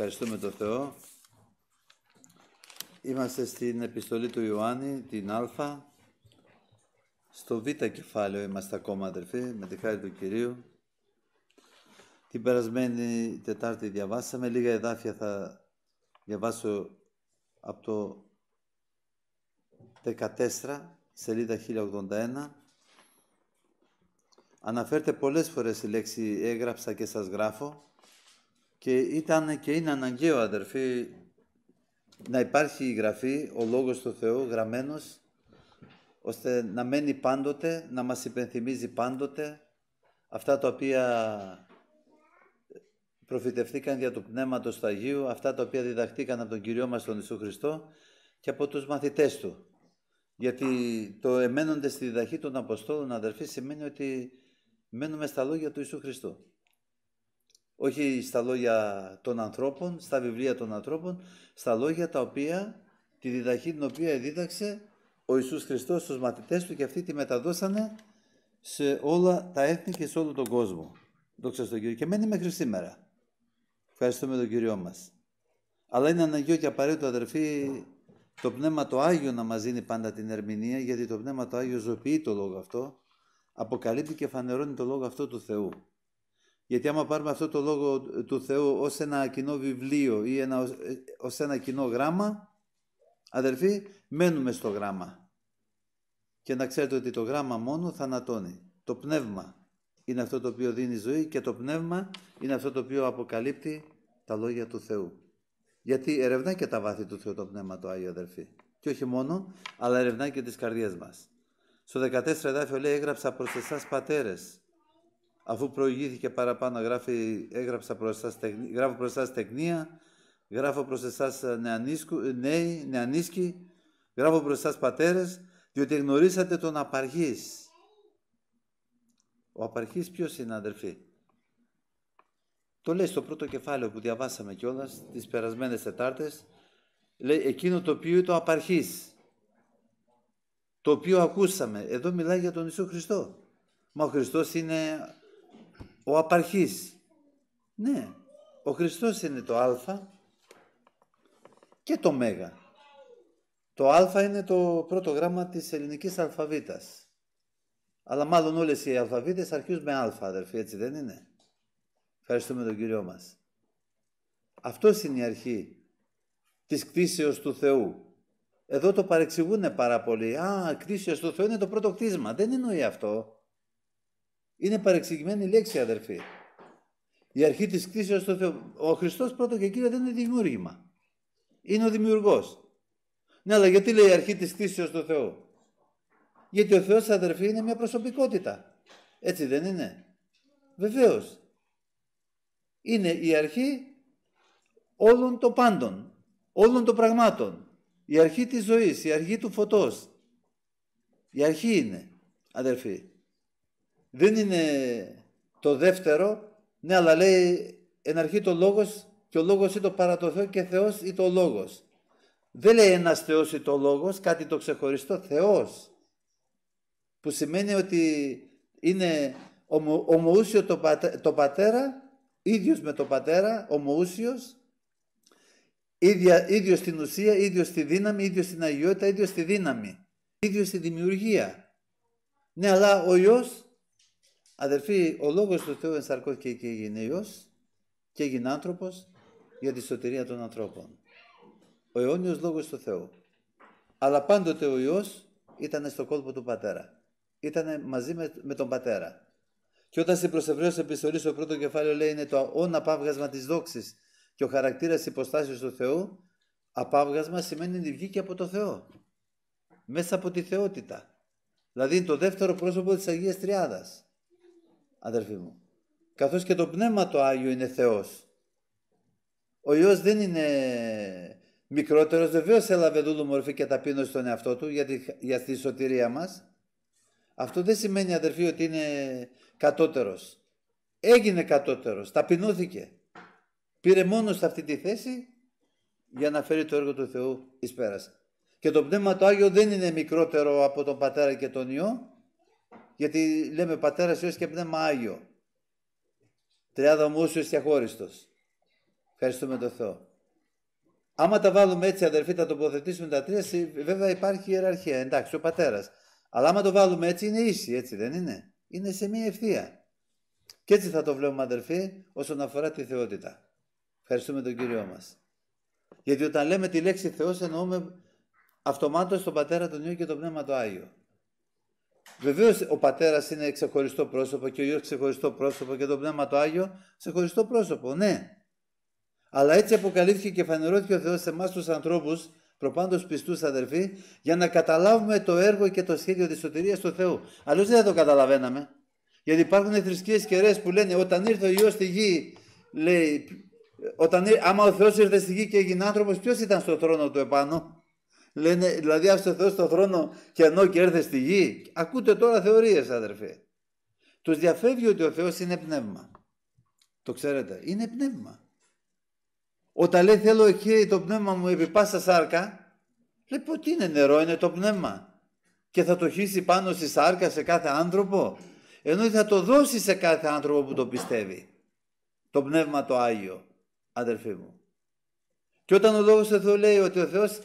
Ευχαριστούμε τον Θεό. Είμαστε στην επιστολή του Ιωάννη, την Α. Στο Β κεφάλαιο είμαστε ακόμα αδερφοί, με τη χάρη του Κυρίου. Την περασμένη Τετάρτη διαβάσαμε, λίγα εδάφια θα διαβάσω από το 14, σελίδα 1081. Αναφέρεται πολλές φορές η λέξη «έγραψα και σας γράφω» Και ήταν και είναι αναγκαίο, αδερφοί, να υπάρχει η Γραφή, ο Λόγος του Θεού γραμμένος, ώστε να μένει πάντοτε, να μας υπενθυμίζει πάντοτε αυτά τα οποία προφητευτήκαν για το Πνεύματος του Αγίου, αυτά τα οποία διδαχτήκαν από τον Κυριό μας τον Ιησού Χριστό και από τους μαθητές του. Γιατί το εμένονται στη διδαχή των Αποστόλων, αδερφοί, σημαίνει ότι μένουμε στα λόγια του Ιησού Χριστού όχι στα λόγια των ανθρώπων, στα βιβλία των ανθρώπων, στα λόγια τα οποία, τη διδαχή την οποία δίδαξε ο Ιησούς Χριστός στους μαθητές του και αυτοί τη μεταδώσανε σε όλα τα έθνη και σε όλο τον κόσμο. Δόξα στον Κύριο. Και μένει μέχρι σήμερα. Ευχαριστούμε τον Κύριό μας. Αλλά είναι αναγκαίο και απαραίτητο, αδερφοί, το Πνεύμα το Άγιο να μας δίνει πάντα την ερμηνεία, γιατί το Πνεύμα το Άγιο ζωποιεί το λόγο αυτό, αποκαλύπτει και φανερώνει το λόγο αυτό του Θεού. Γιατί άμα πάρουμε αυτό το λόγο του Θεού ως ένα κοινό βιβλίο ή ένα, ως ένα κοινό γράμμα, αδερφοί, μένουμε στο γράμμα. Και να ξέρετε ότι το γράμμα μόνο θανατώνει. Το πνεύμα είναι αυτό το οποίο δίνει ζωή και το πνεύμα είναι αυτό το οποίο αποκαλύπτει τα λόγια του Θεού. Γιατί ερευνά και τα βάθη του Θεού το πνεύμα το Άγιο αδερφοί. Και όχι μόνο, αλλά ερευνά και τις καρδιές μας. Στο 14 εδάφιο λέει έγραψα προς εσάς πατέρες αφού προηγήθηκε παραπάνω, γράφει, έγραψα προς γράφω προς τεχνία γράφω προς εσάς ε, ε, νέοι, νεανίσκοι, γράφω προς εσάς πατέρες, διότι γνωρίσατε τον Απαρχής. Ο απαρχής ποιος είναι αδερφοί. Το λέει στο πρώτο κεφάλαιο που διαβάσαμε κιόλας τις περασμένες Τετάρτες. Λέει εκείνο το οποίο το απαρχής. Το οποίο ακούσαμε. Εδώ μιλάει για τον Ιησού Χριστό. Μα ο Χριστός είναι ο απαρχής. Ναι, ο Χριστός είναι το α και το μέγα. Το α είναι το πρώτο γράμμα της ελληνικής αλφαβήτας. Αλλά μάλλον όλες οι αλφαβήτες αρχίζουν με α, αδερφοί, έτσι δεν είναι. Ευχαριστούμε τον Κύριό μας. Αυτός είναι η αρχή της κτίσεως του Θεού. Εδώ το παρεξηγούν πάρα πολύ. Α, κτίσεως του Θεού είναι το πρώτο κτίσμα. Δεν εννοεί αυτό. Είναι παρεξηγημένη λέξη, αδερφή. Η αρχή της κτήσεως του Θεού. Ο Χριστός πρώτο και κύριο δεν είναι δημιούργημα. Είναι ο δημιουργός. Ναι, αλλά γιατί λέει η αρχή της κτήσεως του Θεού. Γιατί ο Θεός, αδερφοί, είναι μια προσωπικότητα. Έτσι δεν είναι. Βεβαίως. Είναι η αρχή όλων των πάντων, όλων των πραγμάτων. Η αρχή της ζωής, η αρχή του φωτός. Η αρχή είναι, αδερφοί δεν είναι το δεύτερο, ναι, αλλά λέει εν αρχή το λόγος και ο λόγος είναι το παρά το Θεό και Θεός ή το λόγος. Δεν λέει ένας Θεός ή το λόγος, κάτι το ξεχωριστό, Θεός. Που σημαίνει ότι είναι ομο, ομοούσιο το, το πατέρα, ίδιος με το πατέρα, ομοούσιος, ίδια, ίδιος στην ουσία, ίδιος στη δύναμη, ίδιος στην αγιότητα, ίδιος στη δύναμη, ίδιος στη δημιουργία. Ναι, αλλά ο Υιός Αδερφοί, ο λόγος του Θεού ενσαρκώθηκε και έγινε Υιός και έγινε άνθρωπος για τη σωτηρία των ανθρώπων. Ο αιώνιος λόγος του Θεού. Αλλά πάντοτε ο Υιός ήταν στο κόλπο του Πατέρα. Ήταν μαζί με, με, τον Πατέρα. Και όταν στην προσευρέως επιστολή στο πρώτο κεφάλαιο λέει είναι το όν απάβγασμα της δόξης και ο χαρακτήρας υποστάσεως του Θεού, απάβγασμα σημαίνει ότι βγήκε από το Θεό. Μέσα από τη θεότητα. Δηλαδή είναι το δεύτερο πρόσωπο της Αγίας Τριάδας αδερφοί μου. Καθώς και το Πνεύμα το Άγιο είναι Θεός. Ο Υιός δεν είναι μικρότερος, βεβαίως έλαβε δούλου μορφή και ταπείνωση στον εαυτό του για τη, για τη σωτηρία μας. Αυτό δεν σημαίνει αδερφοί ότι είναι κατώτερος. Έγινε κατώτερος, ταπεινώθηκε. Πήρε σε αυτή τη θέση για να φέρει το έργο του Θεού εις πέρας. Και το Πνεύμα το Άγιο δεν είναι μικρότερο από τον Πατέρα και τον Υιό, γιατί λέμε πατέρας, Υιός και πνεύμα άγιο. Τριάδα ομούσιο και αχώριστος. Ευχαριστούμε τον Θεό. Άμα τα βάλουμε έτσι, αδερφοί, τα τοποθετήσουμε τα τρία, βέβαια υπάρχει ιεραρχία. Εντάξει, ο πατέρας. Αλλά άμα το βάλουμε έτσι, είναι ίση, έτσι δεν είναι. Είναι σε μία ευθεία. Και έτσι θα το βλέπουμε, αδερφοί, όσον αφορά τη θεότητα. Ευχαριστούμε τον κύριο μας. Γιατί όταν λέμε τη λέξη Θεός, εννοούμε αυτομάτως τον πατέρα, τον ιό και το πνεύμα το άγιο. Βεβαίως ο πατέρας είναι ξεχωριστό πρόσωπο και ο γιος ξεχωριστό πρόσωπο και το πνεύμα το άγιο ξεχωριστό πρόσωπο. Ναι. Αλλά έτσι αποκαλύφθηκε και φανερώθηκε ο Θεός σε εμάς τους ανθρώπους, προπάντως πιστούς αδερφοί, για να καταλάβουμε το έργο και το σχέδιο της σωτηρίας του Θεού. Αλλιώς δεν θα το καταλαβαίναμε. Γιατί υπάρχουν θρησκείες καιρέ που λένε όταν ήρθε ο ιό στη γη, λέει, όταν, άμα ο Θεός ήρθε στη γη και έγινε άνθρωπος, ποιος ήταν στο θρόνο του επάνω. Λένε, δηλαδή άφησε Θεός στον θρόνο και ενώ και έρθε στη γη. Ακούτε τώρα θεωρίες αδερφέ. Τους διαφεύγει ότι ο Θεός είναι πνεύμα. Το ξέρετε, είναι πνεύμα. Όταν λέει θέλω εκεί το πνεύμα μου επί πάσα σάρκα, λέει πω τι είναι νερό, είναι το πνεύμα. Και θα το χύσει πάνω στη σάρκα σε κάθε άνθρωπο. Ενώ θα το δώσει σε κάθε άνθρωπο που το πιστεύει. Το πνεύμα το Άγιο, αδερφοί μου. Και όταν ο Λόγος του Θεού λέει ότι ο Θεός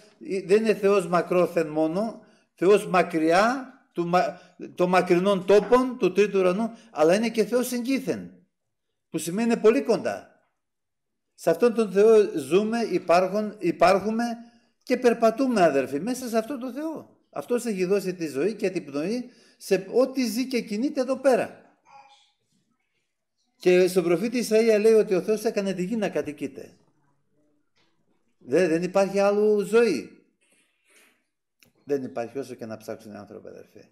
δεν είναι Θεός μακρόθεν μόνο, Θεός μακριά του, των μακρινών τόπων του τρίτου ουρανού, αλλά είναι και Θεός εγκύθεν, που σημαίνει πολύ κοντά. Σε αυτόν τον Θεό ζούμε, υπάρχουν, υπάρχουμε και περπατούμε αδερφοί μέσα σε αυτόν τον Θεό. Αυτός έχει δώσει τη ζωή και την πνοή σε ό,τι ζει και κινείται εδώ πέρα. Και στον προφήτη Ισαΐα λέει ότι ο Θεός έκανε τη γη να κατοικείται. Δεν, υπάρχει άλλου ζωή. Δεν υπάρχει όσο και να ψάξουν οι άνθρωποι, αδερφέ.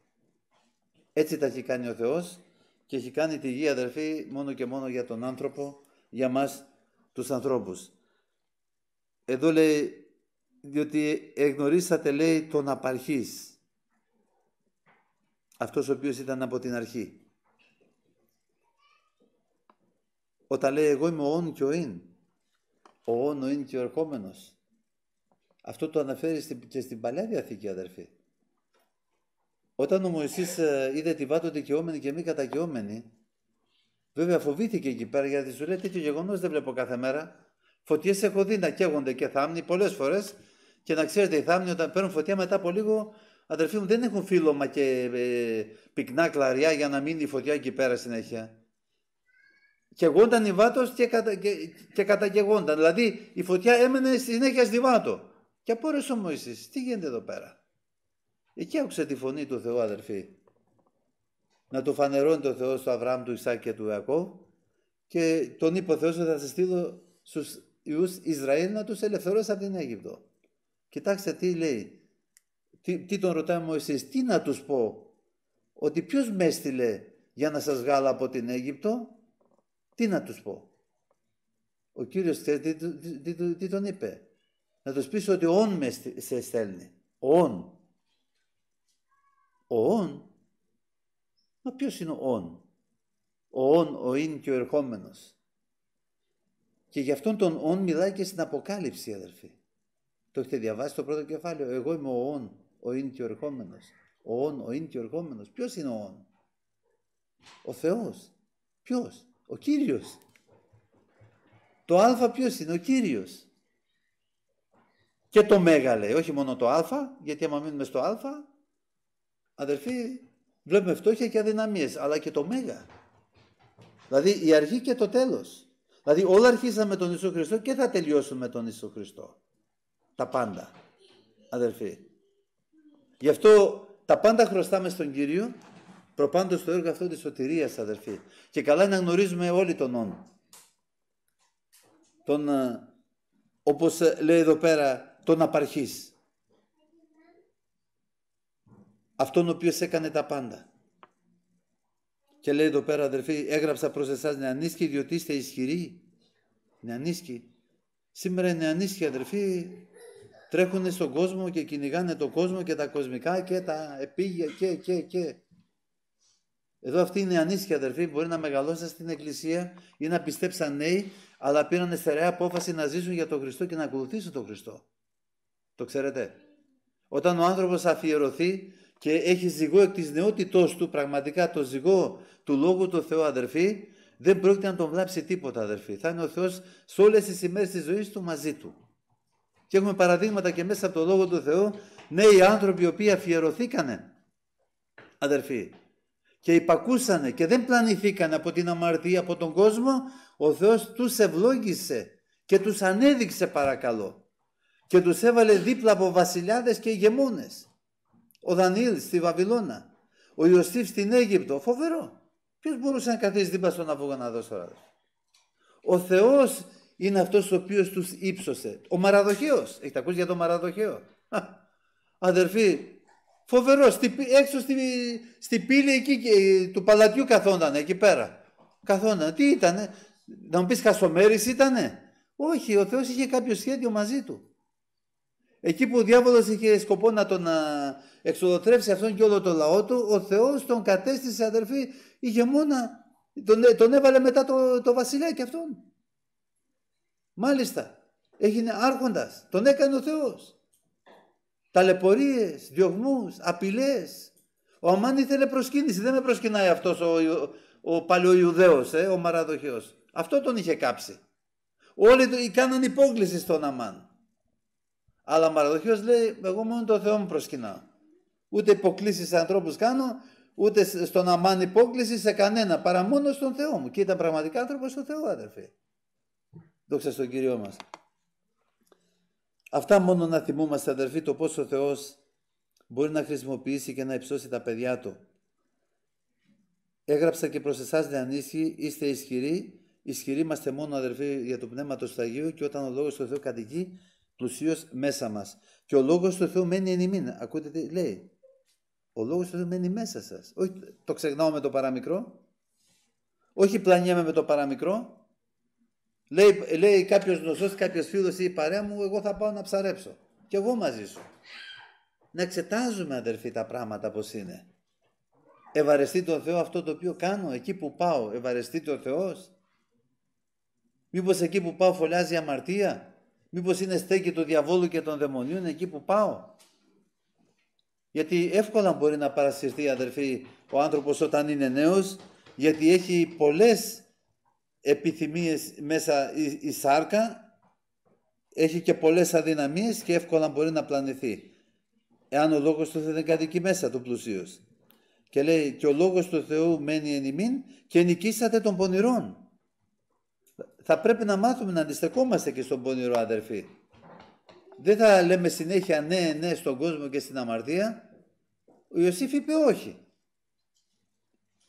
Έτσι τα έχει κάνει ο Θεός και έχει κάνει τη γη, αδερφή, μόνο και μόνο για τον άνθρωπο, για μας τους ανθρώπους. Εδώ λέει, διότι εγνωρίσατε, λέει, τον απαρχής. Αυτός ο οποίος ήταν από την αρχή. Όταν λέει εγώ είμαι ο όν και ο ο όνο είναι και ο ερχόμενος. Αυτό το αναφέρει και στην Παλαιά Διαθήκη, αδερφή. Όταν ο Μωυσής ε, είδε τη βάτο δικαιόμενη και μη κατακαιόμενη, βέβαια φοβήθηκε εκεί πέρα γιατί σου λέει τέτοιο γεγονός δεν βλέπω κάθε μέρα. Φωτιές έχω δει να καίγονται και θάμνοι πολλές φορές και να ξέρετε οι θάμνοι όταν παίρνουν φωτιά μετά από λίγο αδερφοί μου δεν έχουν φύλλωμα και ε, πυκνά κλαριά για να μείνει η φωτιά εκεί πέρα συνέχεια κεγόνταν η βάτος και, κατα, και, και κατακεγόνταν. Δηλαδή η φωτιά έμενε στη συνέχεια στη βάτο. Και απόρρισε ο Μωυσής. Τι γίνεται εδώ πέρα. Εκεί άκουσε τη φωνή του Θεού αδερφή. Να του φανερώνει το Θεός στο Αβραάμ του Ισάκ και του Ιακώ και τον είπε ο Θεός ότι θα σε στείλω στους Ιούς Ισραήλ να τους ελευθερώσει από την Αίγυπτο. Κοιτάξτε τι λέει. Τι, τι τον ρωτάει ο Μωυσής. Τι να τους πω. Ότι ποιος με έστειλε για να σας βγάλω από την Αίγυπτο τι να τους πω. Ο Κύριος τι τι, τι, τι, τι, τον είπε. Να τους πεις ότι «ον» με σε στέλνει. «Ον». Ο «ον». Μα ποιος είναι ο «ον». Ο «ον», ο «ειν» και ο ερχόμενος. Και γι' αυτόν τον «ον» μιλάει και στην Αποκάλυψη, αδερφοί. Το έχετε διαβάσει το πρώτο κεφάλαιο. Εγώ είμαι ο «ον», ο «ειν» και ο ερχόμενος. Ο «ον», ο «ειν» και ο ερχόμενος. Ποιος είναι ο «ον». Ο Θεός. Ποιος. Ο Κύριος. Το α ποιος είναι, ο Κύριος. Και το μέγα λέει, όχι μόνο το α, γιατί άμα μείνουμε στο α, αδερφοί, βλέπουμε φτώχεια και αδυναμίες, αλλά και το μέγα. Δηλαδή η αρχή και το τέλος. Δηλαδή όλα αρχίσαν με τον Ιησού Χριστό και θα τελειώσουμε με τον Ιησού Χριστό. Τα πάντα, αδερφοί. Γι' αυτό τα πάντα χρωστάμε στον Κύριο Προπάντως το έργο αυτό της σωτηρίας, αδερφοί. Και καλά να γνωρίζουμε όλοι τον νόμο. Τον, ε, όπως ε, λέει εδώ πέρα, τον απαρχής. Αυτόν ο οποίος έκανε τα πάντα. Και λέει εδώ πέρα, αδερφοί, έγραψα προς εσάς νεανίσχυ, διότι είστε ισχυροί. Νεανίσκη. Σήμερα οι νεανίσκοι, αδερφοί, τρέχουν στον κόσμο και κυνηγάνε τον κόσμο και τα κοσμικά και τα επίγεια και, και, και. Εδώ αυτή είναι ανήσυχοι αδερφοί που μπορεί να μεγαλώσει στην Εκκλησία ή να πιστέψαν νέοι, αλλά πήραν στερεά απόφαση να ζήσουν για τον Χριστό και να ακολουθήσουν τον Χριστό. Το ξέρετε. Όταν ο άνθρωπος αφιερωθεί και έχει ζυγό εκ της νεότητός του, πραγματικά το ζυγό του λόγου του Θεού, αδερφή, δεν πρόκειται να τον βλάψει τίποτα, αδερφή. Θα είναι ο Θεός σε όλες τις ημέρες της ζωής του μαζί του. Και έχουμε παραδείγματα και μέσα από το λόγο του Θεού νέοι άνθρωποι οι οποίοι αφιερωθήκανε, αδερφή, και υπακούσανε και δεν πλανηθήκαν από την αμαρτία από τον κόσμο, ο Θεός τους ευλόγησε και τους ανέδειξε παρακαλώ και τους έβαλε δίπλα από βασιλιάδες και ηγεμόνες. Ο Δανίλ στη Βαβυλώνα, ο Ιωσήφ στην Αίγυπτο, φοβερό. Ποιος μπορούσε να καθίσει δίπλα στον να τώρα. Ο Θεός είναι αυτός ο οποίος τους ύψωσε. Ο Μαραδοχαίος, έχετε ακούσει για τον Μαραδοχέο Αδερφοί, Φοβερός, στη, έξω στην στη πύλη εκεί ε, του παλατιού καθόταν εκεί πέρα. Καθόταν. Τι ήταν; να μου πεις Χασομέρι ήταν. Όχι, ο Θεός είχε κάποιο σχέδιο μαζί του. Εκεί που ο διάβολος είχε σκοπό να τον εξοδοτρέψει αυτόν και όλο το λαό του, ο Θεός τον κατέστησε αδερφή ηγεμόνα, τον, ε, τον έβαλε μετά το, το αυτόν. Μάλιστα, έγινε άρχοντας, τον έκανε ο Θεός ταλαιπωρίες, διωγμούς, απειλές. Ο Αμάν ήθελε προσκύνηση, δεν με προσκυνάει αυτός ο, ο, ο παλαιοϊουδαίος, ε, ο Μαραδοχιός. Αυτό τον είχε κάψει. Όλοι κάναν υπόκληση στον Αμάν. Αλλά ο Μαραδοχιός λέει, εγώ μόνο τον Θεό μου προσκυνάω. Ούτε υποκλήσεις σε ανθρώπους κάνω, ούτε στον Αμάν υπόκληση σε κανένα, παρά μόνο στον Θεό μου. Και ήταν πραγματικά άνθρωπος στον Θεό, αδερφέ. Δόξα στον Κύριό μας. Αυτά μόνο να θυμούμαστε, αδερφοί το πόσο ο Θεός μπορεί να χρησιμοποιήσει και να υψώσει τα παιδιά Του. Έγραψα και προς εσάς είστε ισχυροί, ισχυροί είμαστε μόνο αδερφοί για το Πνεύμα του Σταγίου και όταν ο Λόγος του Θεού κατοικεί πλουσίως μέσα μας. Και ο Λόγος του Θεού μένει εν ημίν. Ακούτε τι λέει. Ο Λόγος του Θεού μένει μέσα σας. Όχι το ξεχνάω με το παραμικρό. Όχι πλανιέμαι με το παραμικρό. Λέει, λέει κάποιος γνωστός, κάποιος φίλος ή παρέα μου, εγώ θα πάω να ψαρέψω. και εγώ μαζί σου. Να εξετάζουμε αδερφοί τα πράγματα πώς είναι. Ευαρεστεί το Θεό αυτό το οποίο κάνω, εκεί που πάω, ευαρεστεί το Θεός. Μήπως εκεί που πάω φωλιάζει αμαρτία. μήπως είναι στέκει του διαβόλου και των δαιμονίων εκεί που πάω. Γιατί εύκολα μπορεί να παρασυρθεί αδερφοί ο άνθρωπος όταν είναι νέος, γιατί έχει πολλές επιθυμίες μέσα η, σάρκα έχει και πολλές αδυναμίες και εύκολα μπορεί να πλανηθεί. Εάν ο λόγος του Θεού δεν κατοικεί μέσα του πλουσίως. Και λέει και ο λόγος του Θεού μένει εν ημίν και νικήσατε των πονηρών. Θα πρέπει να μάθουμε να αντιστεκόμαστε και στον πονηρό αδερφή. Δεν θα λέμε συνέχεια ναι, ναι στον κόσμο και στην αμαρτία. Ο Ιωσήφ είπε όχι.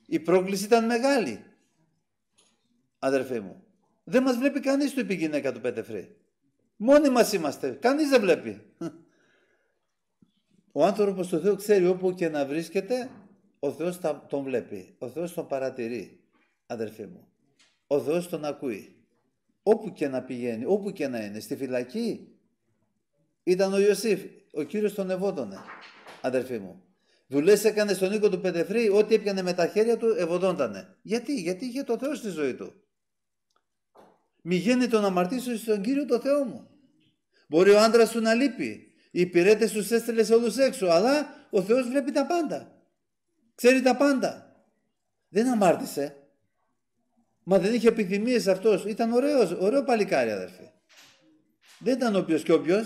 Η πρόκληση ήταν μεγάλη αδερφοί μου. Δεν μας βλέπει κανείς του είπε η γυναίκα του Πέτεφρη. Μόνοι μας είμαστε. Κανείς δεν βλέπει. Ο άνθρωπος του Θεού ξέρει όπου και να βρίσκεται, ο Θεός τον βλέπει. Ο Θεός τον παρατηρεί, αδερφοί μου. Ο Θεός τον ακούει. Όπου και να πηγαίνει, όπου και να είναι. Στη φυλακή ήταν ο Ιωσήφ. Ο Κύριος τον ευόδωνε, αδερφοί μου. Δουλές έκανε στον οίκο του Πετεφρή, ό,τι έπιανε με τα χέρια του ευωδόντανε. Γιατί, γιατί είχε το Θεό στη ζωή του. Μη το να αμαρτήσω στον Κύριο το Θεό μου. Μπορεί ο άντρας σου να λείπει. Οι υπηρέτες τους έστελε όλους έξω. Αλλά ο Θεός βλέπει τα πάντα. Ξέρει τα πάντα. Δεν αμάρτησε. Μα δεν είχε επιθυμίες αυτός. Ήταν ωραίος, ωραίο παλικάρι, αδερφέ. Δεν ήταν όποιος και όποιος.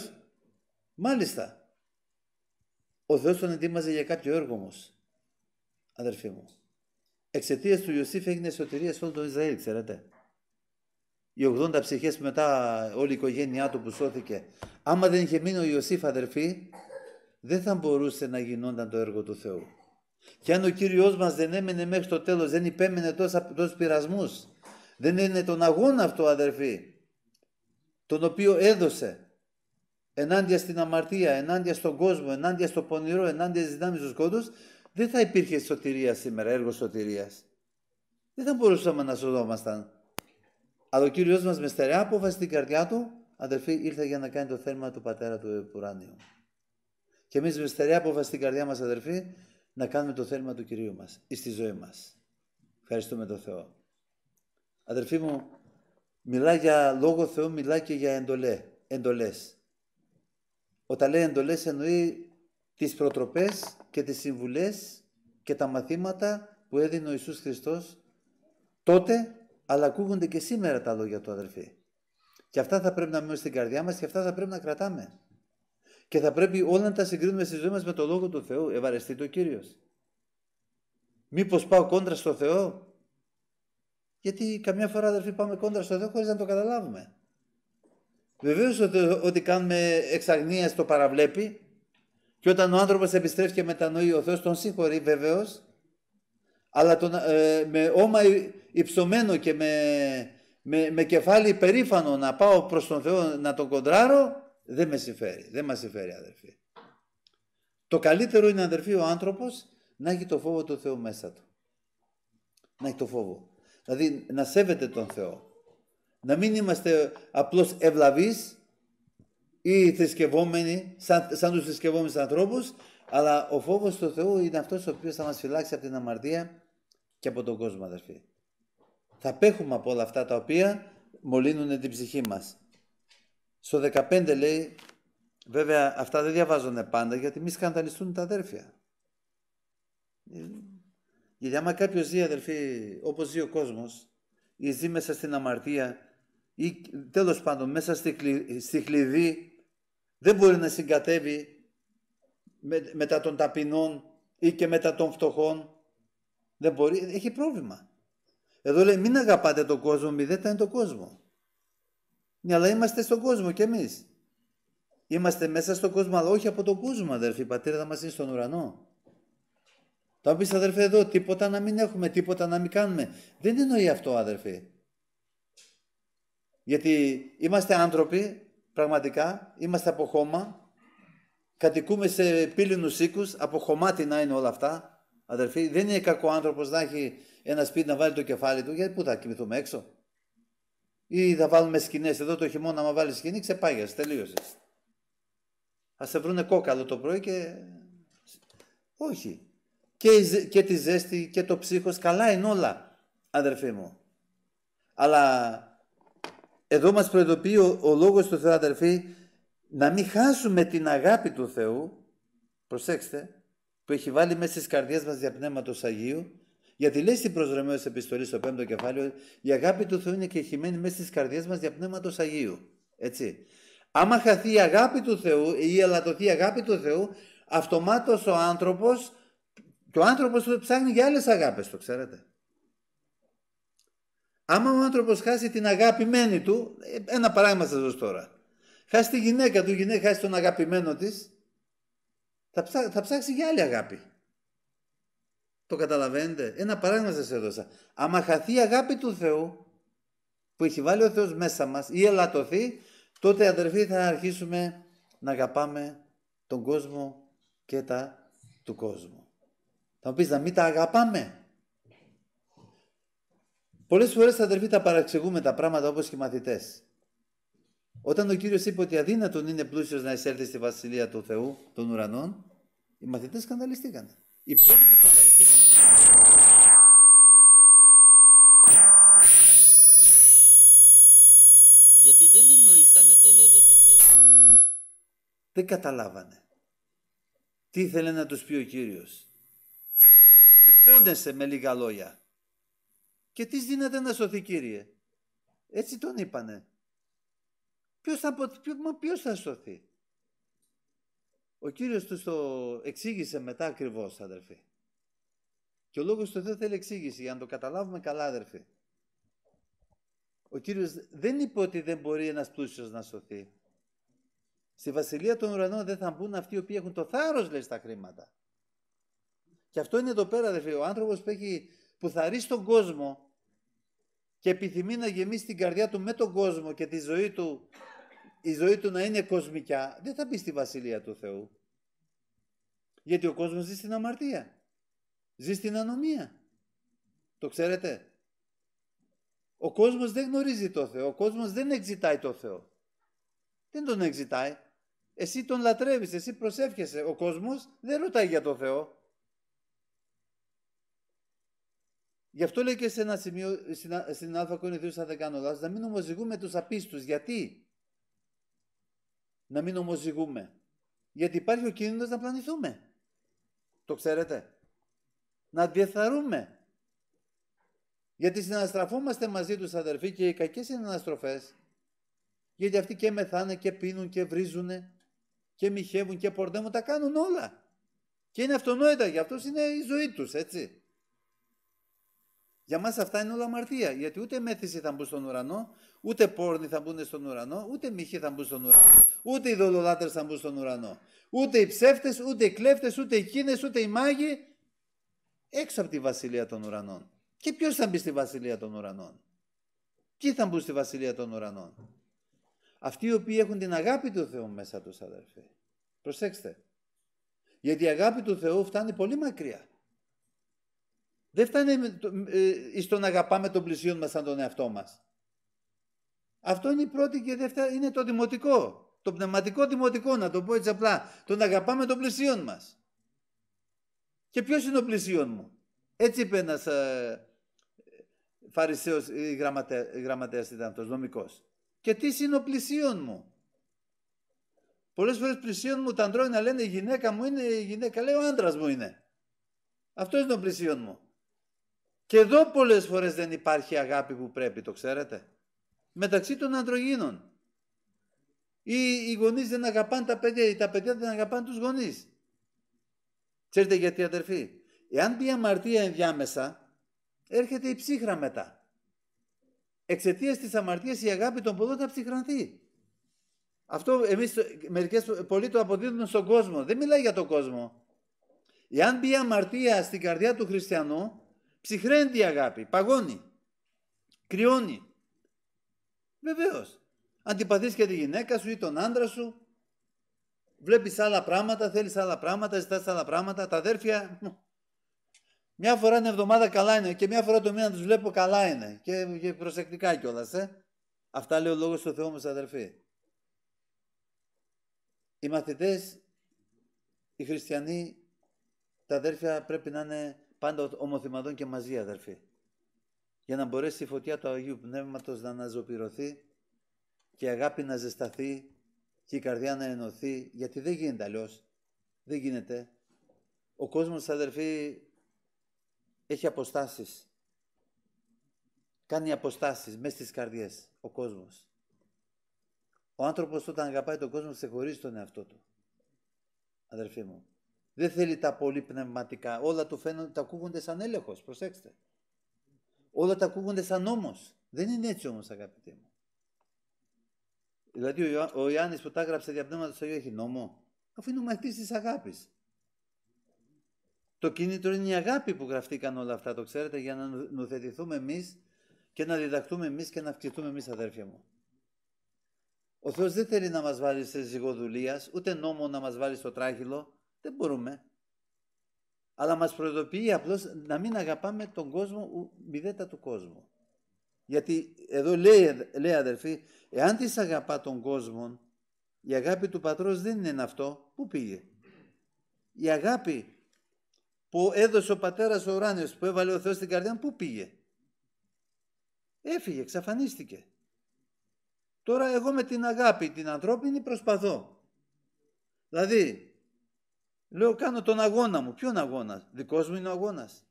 Μάλιστα. Ο Θεός τον ετοίμαζε για κάποιο έργο όμως. μου. Εξαιτίας του Ιωσήφ έγινε σωτηρία σε όλο το Ισραήλ, ξέρετε οι 80 ψυχές μετά όλη η οικογένειά του που σώθηκε. Άμα δεν είχε μείνει ο Ιωσήφ αδερφή, δεν θα μπορούσε να γινόταν το έργο του Θεού. Και αν ο Κύριος μας δεν έμενε μέχρι το τέλος, δεν υπέμενε τόσου τόσους πειρασμούς, δεν είναι τον αγώνα αυτό αδερφή, τον οποίο έδωσε ενάντια στην αμαρτία, ενάντια στον κόσμο, ενάντια στο πονηρό, ενάντια στις δυνάμεις του σκότους, δεν θα υπήρχε σωτηρία σήμερα, έργο σωτηρίας. Δεν θα μπορούσαμε να σωδόμασταν. Αλλά ο Κύριος μας με στερεά απόφαση στην καρδιά του, αδελφοί, ήρθε για να κάνει το θέλημα του Πατέρα του Ουράνιου. Και εμείς με στερεά απόφαση στην καρδιά μας, αδελφοί, να κάνουμε το θέλημα του Κυρίου μας, εις τη ζωή μας. Ευχαριστούμε τον Θεό. Αδελφοί μου, μιλά για λόγο Θεού, μιλά και για εντολέ, εντολές. Όταν λέει εντολές εννοεί τις προτροπές και τις συμβουλές και τα μαθήματα που έδινε ο Ιησούς Χριστός τότε αλλά ακούγονται και σήμερα τα λόγια του αδερφή. Και αυτά θα πρέπει να μείνουν στην καρδιά μας και αυτά θα πρέπει να κρατάμε. Και θα πρέπει όλα να τα συγκρίνουμε στη ζωή μας με το Λόγο του Θεού. Ευαρεστεί το κύριος. Μήπως πάω κόντρα στο Θεό. Γιατί καμιά φορά αδερφοί πάμε κόντρα στο Θεό χωρίς να το καταλάβουμε. Βεβαίως ότι κάνουμε εξαγνία το παραβλέπει και όταν ο άνθρωπος επιστρέφει και μετανοεί ο Θεός τον συγχωρεί βεβαίως αλλά ε, με όμα υψωμένο και με, με, με κεφάλι περήφανο να πάω προς τον Θεό να τον κοντράρω, δεν με συμφέρει, δεν μας συμφέρει αδερφοί. Το καλύτερο είναι αδερφοί ο άνθρωπος να έχει το φόβο του Θεού μέσα του. Να έχει το φόβο. Δηλαδή να σέβεται τον Θεό. Να μην είμαστε απλώς ευλαβείς ή θρησκευόμενοι, σαν, σαν τους θρησκευόμενους ανθρώπους, αλλά ο φόβος του Θεού είναι αυτός ο οποίος θα μας φυλάξει από την αμαρτία και από τον κόσμο, αδερφοί. Θα απέχουμε από όλα αυτά τα οποία μολύνουν την ψυχή μας. Στο 15 λέει, βέβαια αυτά δεν διαβάζονται πάντα γιατί μη σκανδαλιστούν τα αδέρφια. Γιατί άμα κάποιος ζει, αδερφοί, όπως ζει ο κόσμος, ή ζει μέσα στην αμαρτία, ή τέλος πάντων μέσα στη, χλυδή στη δεν μπορεί να συγκατεύει με, μετά των ταπεινών ή και μετά των φτωχών. Δεν μπορεί, έχει πρόβλημα. Εδώ λέει μην αγαπάτε τον κόσμο, μη δεν είναι τον κόσμο. Ναι, αλλά είμαστε στον κόσμο κι εμείς. Είμαστε μέσα στον κόσμο, αλλά όχι από τον κόσμο, αδερφή. Η πατρίδα μας είναι στον ουρανό. Θα πεις αδερφέ εδώ, τίποτα να μην έχουμε, τίποτα να μην κάνουμε. Δεν εννοεί αυτό, αδερφή. Γιατί είμαστε άνθρωποι, πραγματικά, είμαστε από χώμα, κατοικούμε σε πύληνους οίκους, από χωμάτινα είναι όλα αυτά, Αδερφοί, δεν είναι κακό άνθρωπος να έχει ένα σπίτι να βάλει το κεφάλι του, γιατί πού θα κοιμηθούμε έξω. Ή θα βάλουμε σκηνές εδώ το χειμώνα, να βάλεις σκηνή, ξεπάγιασε, τελείωσες. Ας σε βρούνε κόκαλο το πρωί και. Όχι. Και, τη ζέστη και το ψύχος, καλά είναι όλα, αδερφοί μου. Αλλά εδώ μας προειδοποιεί ο, ο λόγος του Θεού αδερφοί να μην χάσουμε την αγάπη του Θεού. Προσέξτε, που έχει βάλει μέσα στις καρδιές μας διαπνέματο Αγίου, γιατί λέει στην προσδρομέως επιστολή στο 5ο κεφάλαιο, η αγάπη του Θεού είναι και χυμένη μέσα στις καρδιές μας διαπνέματο Αγίου. Έτσι. Άμα χαθεί η αγάπη του Θεού ή ελαττωθεί η αγάπη του Θεού, αυτομάτω ο κεφαλαιο η αγαπη του θεου ειναι και μένει μεσα στι καρδιε μα διαπνεματο αγιου ετσι αμα χαθει η αγαπη του θεου η ελαττωθει η αγαπη του θεου αυτοματω ο ανθρωπο και ο άνθρωπος ψάχνει για άλλες αγάπες, το ξέρετε. Άμα ο άνθρωπος χάσει την αγαπημένη του, ε, ένα παράδειγμα σας δώσω τώρα. Χάσει τη γυναίκα του, η γυναίκα χάσει τον αγαπημένο της, θα, ψά, ψάξει για άλλη αγάπη. Το καταλαβαίνετε. Ένα παράδειγμα σας έδωσα. Άμα χαθεί η αγάπη του Θεού που έχει βάλει ο Θεός μέσα μας ή ελαττωθεί, τότε αδερφοί θα αρχίσουμε να αγαπάμε τον κόσμο και τα του κόσμου. Θα μου πεις να μην τα αγαπάμε. Πολλές φορές αδερφοί τα παραξηγούμε τα πράγματα όπως και οι μαθητές. Όταν ο Κύριος είπε ότι αδύνατον είναι πλούσιος να εισέλθει στη Βασιλεία του Θεού, των ουρανών, οι μαθητές σκανδαλιστήκαν. Οι πρώτοι που σκανδαλιστήκαν. Γιατί δεν εννοήσανε το Λόγο του Θεού. Δεν καταλάβανε. Τι ήθελε να τους πει ο Κύριος. Τους πόντεσε με λίγα λόγια. Και τις δύναται να σωθεί Κύριε. Έτσι τον είπανε. Ποιος θα, ποιος θα σωθεί. Ο Κύριος τους το εξήγησε μετά ακριβώς, αδερφοί. Και ο λόγος του δεν θέλει εξήγηση για να το καταλάβουμε καλά, αδερφοί. Ο Κύριος δεν είπε ότι δεν μπορεί ένας πλούσιος να σωθεί. Στη βασιλεία των ουρανών δεν θα μπουν αυτοί οι οποίοι έχουν το θάρρος, λέει, στα χρήματα. Και αυτό είναι εδώ πέρα, αδερφοί. Ο άνθρωπος που, έχει, που θαρεί στον κόσμο και επιθυμεί να γεμίσει την καρδιά του με τον κόσμο και τη ζωή του η ζωή του να είναι κοσμικιά, δεν θα μπει στη Βασιλεία του Θεού. Γιατί ο κόσμος ζει στην αμαρτία. Ζει στην ανομία. Το ξέρετε. Ο κόσμος δεν γνωρίζει το Θεό. Ο κόσμος δεν εξητάει το Θεό. Δεν τον εξητάει. Εσύ τον λατρεύεις, εσύ προσεύχεσαι. Ο κόσμος δεν ρωτάει για το Θεό. Γι' αυτό λέει και σε ένα σημείο, στην Α Κονιθίου αν να μην ομοζηγούμε τους απίστους. Γιατί? να μην ομοζυγούμε. Γιατί υπάρχει ο κίνδυνος να πλανηθούμε. Το ξέρετε. Να διεθαρούμε. Γιατί συναναστραφόμαστε μαζί τους αδερφοί και οι κακές συναναστροφές. Γιατί αυτοί και μεθάνε και πίνουν και βρίζουν και μοιχεύουν και πορδεύουν. Τα κάνουν όλα. Και είναι αυτονόητα. Για αυτούς είναι η ζωή τους έτσι. Για μας αυτά είναι όλα αμαρτία, γιατί ούτε μέθηση θα μπουν στον ουρανό, ούτε πόρνη θα μπουν στον ουρανό, ούτε μύχη θα μπουν στον ουρανό, ούτε οι δολολάτρες θα μπουν στον ουρανό, ούτε οι ψεύτες, ούτε οι κλέφτες, ούτε οι κίνες, ούτε οι μάγοι, έξω από τη βασιλεία των ουρανών. Και ποιος θα μπει στη βασιλεία των ουρανών. Ποιοι θα μπουν στη βασιλεία των ουρανών. Αυτοί οι οποίοι έχουν την αγάπη του Θεού μέσα τους αδερφέ. Προσέξτε. Γιατί η αγάπη του Θεού φτάνει πολύ μακριά. Δεν φτάνει ε, στο να αγαπάμε τον πλησίον μας σαν τον εαυτό μας. Αυτό είναι η πρώτη και δεύτερη, είναι το δημοτικό. Το πνευματικό δημοτικό, να το πω έτσι απλά. Το να αγαπάμε τον πλησίον μας. Και ποιος είναι ο πλησίον μου. Έτσι είπε ένας ε, φαρισαίος ε, γραμματέα, γραμματέας ήταν αυτός, νομικός. Και τι είναι ο πλησίον μου. Πολλές φορές πλησίον μου τα ντρώει να λένε η γυναίκα μου είναι, η γυναίκα λέει ο άντρας μου είναι. Αυτός είναι ο πλησίον μου. Και εδώ πολλές φορές δεν υπάρχει αγάπη που πρέπει, το ξέρετε. Μεταξύ των ανδρογίνων. Ή οι γονείς δεν αγαπάνε τα παιδιά, ή τα παιδιά δεν αγαπάνε τους γονείς. Ξέρετε γιατί αδερφοί. Εάν μπει αμαρτία ενδιάμεσα, έρχεται η ψύχρα μετά. Εξαιτίας της αμαρτίας η αγάπη των πολλών θα ψυχρανθεί. Αυτό εμείς μερικές πολλοί το αποδίδουμε στον κόσμο. Δεν μιλάει για τον κόσμο. Εάν μπει αμαρτία στην καρδιά του χριστιανού, Ψυχραίνει η αγάπη, παγώνει, κρυώνει. Βεβαίως. Αντιπαθείς και τη γυναίκα σου ή τον άντρα σου. Βλέπεις άλλα πράγματα, θέλεις άλλα πράγματα, ζητάς άλλα πράγματα. Τα αδέρφια. Μια φορά την εβδομάδα καλά είναι και μια φορά το μήνα τους βλέπω καλά είναι. Και, προσεκτικά κιόλας. Ε. Αυτά λέει ο λόγος του Θεού μα, αδερφοί. Οι μαθητές, οι χριστιανοί, τα αδέρφια πρέπει να είναι Πάντα ομοθυμαδών και μαζί αδερφοί. Για να μπορέσει η φωτιά του Αγίου Πνεύματος να αναζωπηρωθεί και η αγάπη να ζεσταθεί και η καρδιά να ενωθεί. Γιατί δεν γίνεται αλλιώς. Δεν γίνεται. Ο κόσμος αδερφοί έχει αποστάσεις. Κάνει αποστάσεις μέσα στις καρδιές ο κόσμος. Ο άνθρωπος όταν αγαπάει τον κόσμο ξεχωρίζει τον εαυτό του. Αδερφοί μου. Δεν θέλει τα πολύ πνευματικά. Όλα του φαίνονται, τα ακούγονται σαν έλεγχος, προσέξτε. Όλα τα ακούγονται σαν νόμος. Δεν είναι έτσι όμως αγαπητοί μου. Δηλαδή ο, Ιάννη που τα έγραψε για πνεύμα του Αγίου έχει νόμο. Αφού είναι ο μαχητή της αγάπης. Το κίνητρο είναι η αγάπη που γραφτήκαν όλα αυτά, το ξέρετε, για να νοθετηθούμε εμείς και να διδαχτούμε εμείς και να αυξηθούμε εμείς αδέρφια μου. Ο Θεός δεν θέλει να μας βάλει σε ζυγοδουλείας, ούτε νόμο να μας βάλει στο τράχυλο, δεν μπορούμε. Αλλά μας προειδοποιεί απλώς να μην αγαπάμε τον κόσμο μηδέτα του κόσμου. Γιατί εδώ λέει, λέει αδερφή, εάν της αγαπά τον κόσμο, η αγάπη του πατρός δεν είναι αυτό. Πού πήγε. Η αγάπη που έδωσε ο πατέρας ο ουράνιος, που έβαλε ο Θεός στην καρδιά, πού πήγε. Έφυγε, εξαφανίστηκε. Τώρα εγώ με την αγάπη την ανθρώπινη προσπαθώ. Δηλαδή, Λέω κάνω τον αγώνα μου. Ποιον αγώνα. Δικός μου είναι ο αγώνας.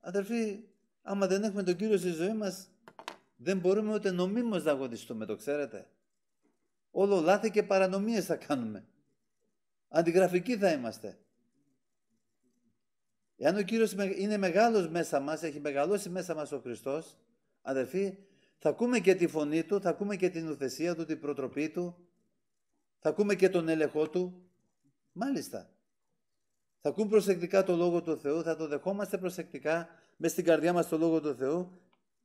Αδερφοί, άμα δεν έχουμε τον Κύριο στη ζωή μας, δεν μπορούμε ούτε νομίμως να αγωνιστούμε, το ξέρετε. Όλο λάθη και παρανομίες θα κάνουμε. Αντιγραφικοί θα είμαστε. Εάν ο Κύριος είναι μεγάλος μέσα μας, έχει μεγαλώσει μέσα μας ο Χριστός, αδερφοί, θα ακούμε και τη φωνή Του, θα ακούμε και την ουθεσία Του, την προτροπή Του, θα ακούμε και τον έλεγχό Του, Μάλιστα. Θα ακούμε προσεκτικά το Λόγο του Θεού, θα το δεχόμαστε προσεκτικά μες στην καρδιά μας το Λόγο του Θεού,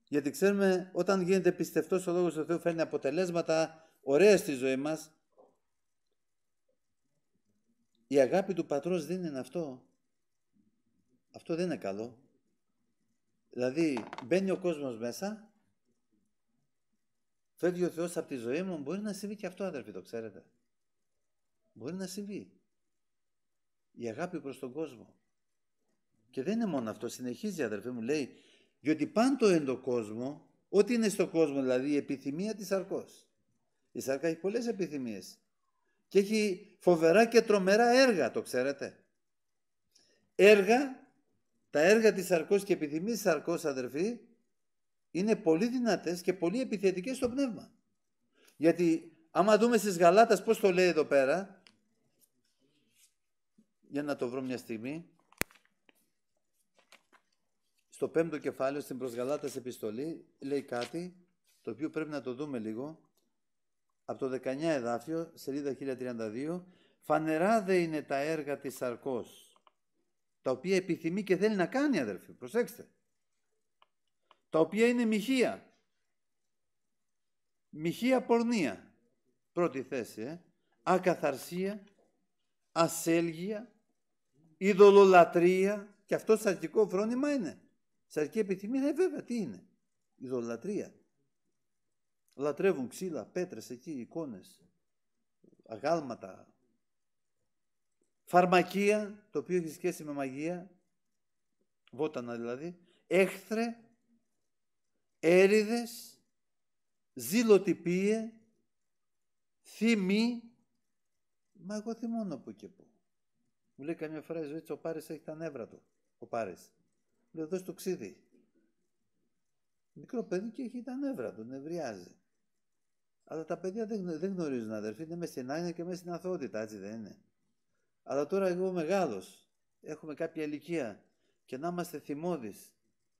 γιατί ξέρουμε όταν γίνεται πιστευτός ο λόγος του Θεού φέρνει αποτελέσματα ωραία στη ζωή μας. Η αγάπη του Πατρός δεν είναι αυτό. Αυτό δεν είναι καλό. Δηλαδή μπαίνει ο κόσμος μέσα, φεύγει ο Θεός από τη ζωή μου, μπορεί να συμβεί και αυτό αδερφοί, το ξέρετε. Μπορεί να συμβεί η αγάπη προς τον κόσμο. Και δεν είναι μόνο αυτό, συνεχίζει αδερφέ μου, λέει, διότι πάντο εν το κόσμο, ό,τι είναι στο κόσμο, δηλαδή η επιθυμία της σαρκός. Η σαρκά έχει πολλές επιθυμίες και έχει φοβερά και τρομερά έργα, το ξέρετε. Έργα, τα έργα της σαρκός και επιθυμίες της σαρκός, αδερφή είναι πολύ δυνατές και πολύ επιθετικές στο πνεύμα. Γιατί άμα δούμε στις Γαλάτας πώς το λέει εδώ πέρα, για να το βρω μια στιγμή. Στο πέμπτο κεφάλαιο, στην προσγαλάτας επιστολή, λέει κάτι το οποίο πρέπει να το δούμε λίγο. Από το 19 εδάφιο, σελίδα 1032, φανερά δε είναι τα έργα της σαρκός, τα οποία επιθυμεί και θέλει να κάνει, αδελφοί, προσέξτε. Τα οποία είναι μοιχεία. Μοιχεία πορνεία, πρώτη θέση, ε. ακαθαρσία, ασέλγεια, Ιδωλολατρία, και αυτός σαρκικό φρόνημα είναι. Σαρκική επιθυμία, είναι βέβαια, τι είναι. Ιδωλολατρία. Λατρεύουν ξύλα, πέτρες εκεί, εικόνες, αγάλματα. Φαρμακεία, το οποίο έχει σχέση με μαγεία, βότανα δηλαδή. Έχθρε, έριδες, ζήλοτυπίε, θυμή. Μα εγώ θυμώνω από και πού. Μου λέει καμιά φορά η ζωή ο Πάρης έχει τα νεύρα του. Ο Πάρης. Λέω δώσ' το ξύδι. Μικρό παιδί και έχει τα νεύρα του, νευριάζει. Αλλά τα παιδιά δεν, δεν γνωρίζουν αδερφοί, είναι μέσα στην άγνοια και μέσα στην αθωότητα, έτσι δεν είναι. Αλλά τώρα εγώ μεγάλο, έχουμε κάποια ηλικία και να είμαστε θυμώδεις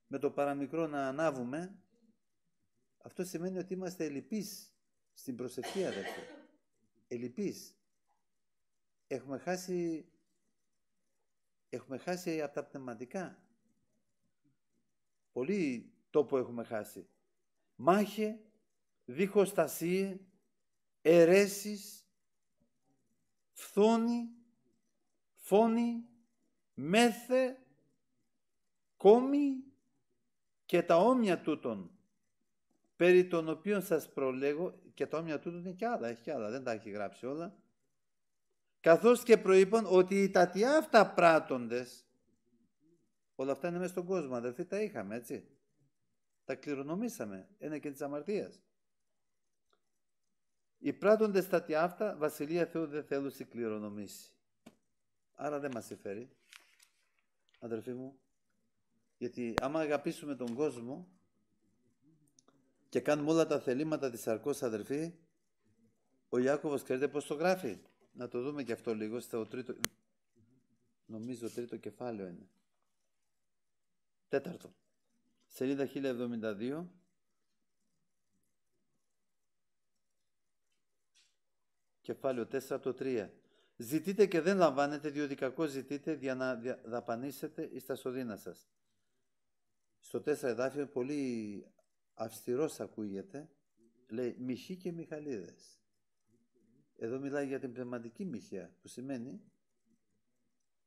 με το παραμικρό να ανάβουμε, αυτό σημαίνει ότι είμαστε ελλειπείς στην προσευχή, αδερφοί. Ελλειπείς. Έχουμε χάσει Έχουμε χάσει από τα πνευματικά. Πολύ τόπο έχουμε χάσει. Μάχε, διχοστασίε, αιρέσεις, φθόνη, φόνη, μέθε, κόμι και τα όμοια τούτων περί των οποίων σας προλέγω και τα όμοια τούτων είναι και άλλα, έχει και άλλα, δεν τα έχει γράψει όλα καθώς και προείπων ότι οι τατιάφτα αυτά πράττοντες, όλα αυτά είναι μέσα στον κόσμο, αδερφοί, τα είχαμε, έτσι. Τα κληρονομήσαμε, ένα και της αμαρτίας. Οι πράτοντες τα βασιλεία Θεού δεν θέλουν σε κληρονομήσει. Άρα δεν μας εφέρει, αδερφοί μου. Γιατί άμα αγαπήσουμε τον κόσμο και κάνουμε όλα τα θελήματα της αρκός αδερφή, ο Ιάκωβος ξέρετε πώς το γράφει. Να το δούμε και αυτό λίγο στο τρίτο... Νομίζω τρίτο κεφάλαιο είναι. Τέταρτο. Σελίδα 1072. Κεφάλαιο 4 από το 3. Ζητείτε και δεν λαμβάνετε, διότι κακό ζητείτε για να δαπανίσετε ή τα σωδίνα σας. Στο 4 εδάφιο πολύ αυστηρός ακούγεται. Λέει μυχή και μιχαλίδες. Εδώ μιλάει για την πνευματική μοιχεία, που σημαίνει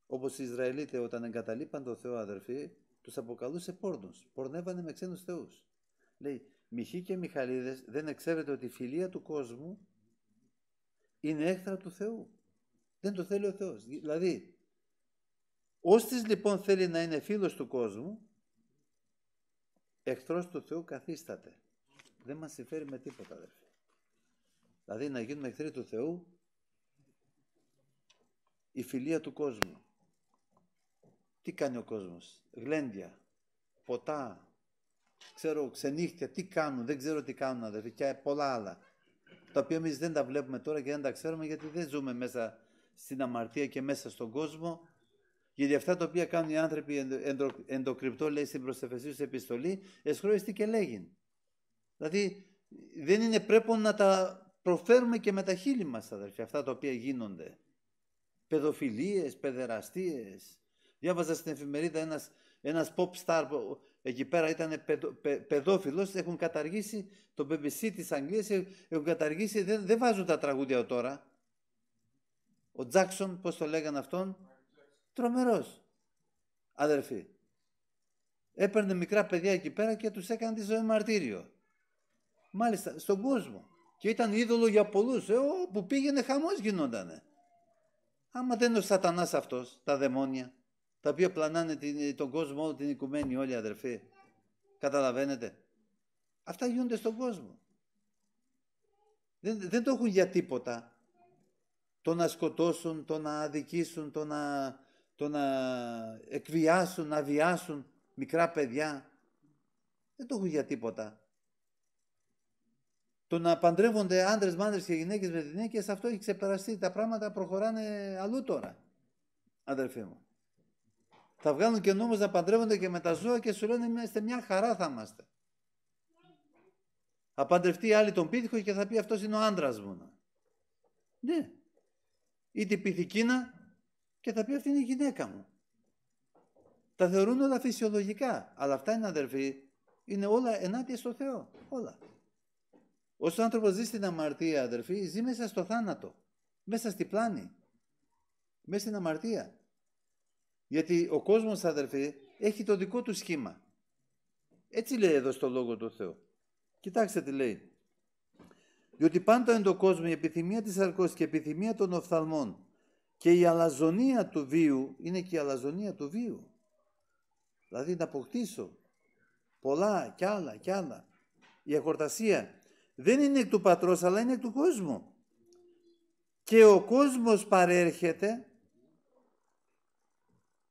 όπως οι Ισραηλίτες όταν εγκαταλείπαν τον Θεό αδερφοί, τους αποκαλούσε πόρνους, πορνεύανε με ξένους θεούς. Λέει, Μιχή και Μιχαλίδες δεν εξέρετε ότι η φιλία του κόσμου είναι έχθρα του Θεού. Δεν το θέλει ο Θεός. Δηλαδή, όστις λοιπόν θέλει να είναι φίλος του κόσμου, εχθρός του Θεού καθίσταται. Δεν μας συμφέρει με τίποτα, αδερφοί. Δηλαδή να γίνουμε εχθροί του Θεού η φιλία του κόσμου. Τι κάνει ο κόσμος. Γλέντια, ποτά, ξέρω ξενύχτια, τι κάνουν, δεν ξέρω τι κάνουν αδερφή και πολλά άλλα. Τα οποία εμείς δεν τα βλέπουμε τώρα και δεν τα ξέρουμε γιατί δεν ζούμε μέσα στην αμαρτία και μέσα στον κόσμο. Γιατί αυτά τα οποία κάνουν οι άνθρωποι εντοκρυπτό, λέει στην σε επιστολή, τι και λέγει. Δηλαδή δεν είναι πρέπει να τα προφέρουμε και με τα χείλη μας, αδερφή αυτά τα οποία γίνονται. Παιδοφιλίες, παιδεραστίες. Διάβαζα στην εφημερίδα ένας, ένας pop star εκεί πέρα ήταν παιδο, παιδόφιλος, έχουν καταργήσει το BBC της Αγγλίας, ε, έχουν καταργήσει, δεν, δεν βάζουν τα τραγούδια τώρα. Ο Τζάκσον, πώς το λέγανε αυτόν, τρομερός, αδερφή. Έπαιρνε μικρά παιδιά εκεί πέρα και τους έκανε τη ζωή μαρτύριο. Μάλιστα, στον κόσμο. Και ήταν είδωλο για πολλούς. Ε, όπου πήγαινε χαμός γινότανε. Άμα δεν είναι ο σατανάς αυτός, τα δαιμόνια, τα οποία πλανάνε την, τον κόσμο όλη την οικουμένη όλοι αδερφοί. Καταλαβαίνετε. Αυτά γίνονται στον κόσμο. Δεν, δεν το έχουν για τίποτα. Το να σκοτώσουν, το να αδικήσουν, το να, το να εκβιάσουν, να βιάσουν μικρά παιδιά. Δεν το έχουν για τίποτα το να παντρεύονται άντρες με και γυναίκες με γυναίκες, αυτό έχει ξεπεραστεί. Τα πράγματα προχωράνε αλλού τώρα, αδερφοί μου. Θα βγάλουν και νόμου να παντρεύονται και με τα ζώα και σου λένε είμαστε μια χαρά θα είμαστε. Θα παντρευτεί άλλη τον πίθηκο και θα πει αυτός είναι ο άντρας μου. Ναι. Ή την πυθικίνα και θα πει αυτή είναι η γυναίκα μου. Τα θεωρούν όλα φυσιολογικά. Αλλά αυτά είναι αδερφοί, είναι όλα ενάντια στο Θεό. Όλα. Όσο άνθρωπος ζει στην αμαρτία, αδερφοί, ζει μέσα στο θάνατο. Μέσα στη πλάνη. Μέσα στην αμαρτία. Γιατί ο κόσμος, αδερφοί, έχει το δικό του σχήμα. Έτσι λέει εδώ στο Λόγο του Θεού. Κοιτάξτε τι λέει. Διότι πάντα εν το κόσμο η επιθυμία της αρκός και η επιθυμία των οφθαλμών και η αλαζονία του βίου είναι και η αλαζονία του βίου. Δηλαδή να αποκτήσω πολλά κι άλλα κι άλλα. Η αχορτασία δεν είναι εκ του πατρός αλλά είναι εκ του κόσμου. Και ο κόσμος παρέρχεται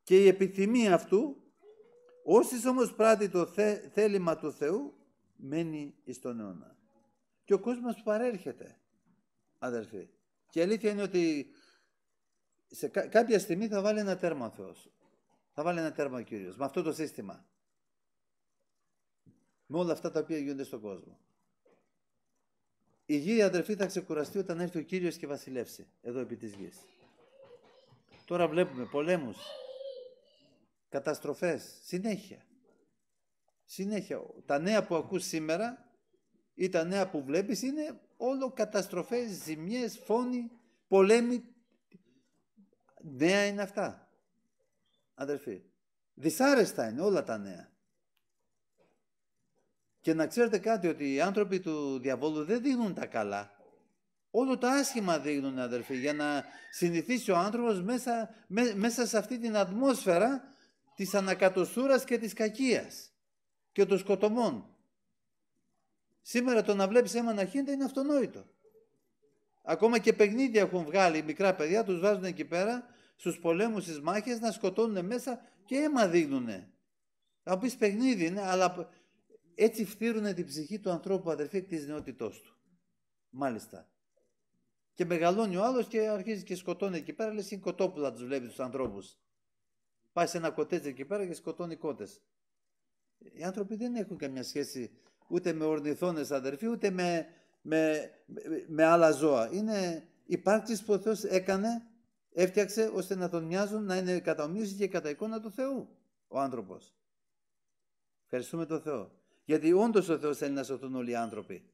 και η επιθυμία αυτού, όσοι όμως πράττει το θέλημα του Θεού, μένει εις τον αιώνα. Και ο κόσμος παρέρχεται, αδερφοί. Και η αλήθεια είναι ότι σε κάποια στιγμή θα βάλει ένα τέρμα ο Θεός. Θα βάλει ένα τέρμα ο Κύριος, με αυτό το σύστημα. Με όλα αυτά τα οποία γίνονται στον κόσμο η γη αδερφή θα ξεκουραστεί όταν έρθει ο Κύριος και βασιλεύσει εδώ επί της γης. Τώρα βλέπουμε πολέμους, καταστροφές, συνέχεια. Συνέχεια. Τα νέα που ακούς σήμερα ή τα νέα που βλέπεις είναι όλο καταστροφές, ζημιές, φόνοι, πολέμοι. Νέα είναι αυτά, αδερφοί. Δυσάρεστα είναι όλα τα νέα. Και να ξέρετε κάτι, ότι οι άνθρωποι του διαβόλου δεν δίνουν τα καλά. Όλο το άσχημα δείχνουν, αδερφοί, για να συνηθίσει ο άνθρωπος μέσα, μέσα σε αυτή την ατμόσφαιρα της ανακατοσούρας και της κακίας και των σκοτωμών. Σήμερα το να βλέπεις αίμα να χύνεται είναι αυτονόητο. Ακόμα και παιχνίδια έχουν βγάλει μικρά παιδιά, τους βάζουν εκεί πέρα στους πολέμους, στις μάχες, να σκοτώνουν μέσα και αίμα δείχνουν. Θα πεις παιχνίδι, ναι, αλλά έτσι φτύρουν την ψυχή του ανθρώπου αδερφή τη της του. Μάλιστα. Και μεγαλώνει ο άλλος και αρχίζει και σκοτώνει εκεί πέρα, Λες είναι κοτόπουλα τους βλέπει τους ανθρώπους. Πάει σε ένα κοτέτσι εκεί πέρα και σκοτώνει κότες. Οι άνθρωποι δεν έχουν καμιά σχέση ούτε με ορνηθόνες, αδερφή, ούτε με, με, με, άλλα ζώα. Είναι υπάρξεις που ο Θεός έκανε, έφτιαξε ώστε να τον μοιάζουν, να είναι κατά και κατά εικόνα του Θεού ο άνθρωπος. Ευχαριστούμε τον Θεό. Γιατί όντως ο Θεός θέλει να σωθούν όλοι οι άνθρωποι.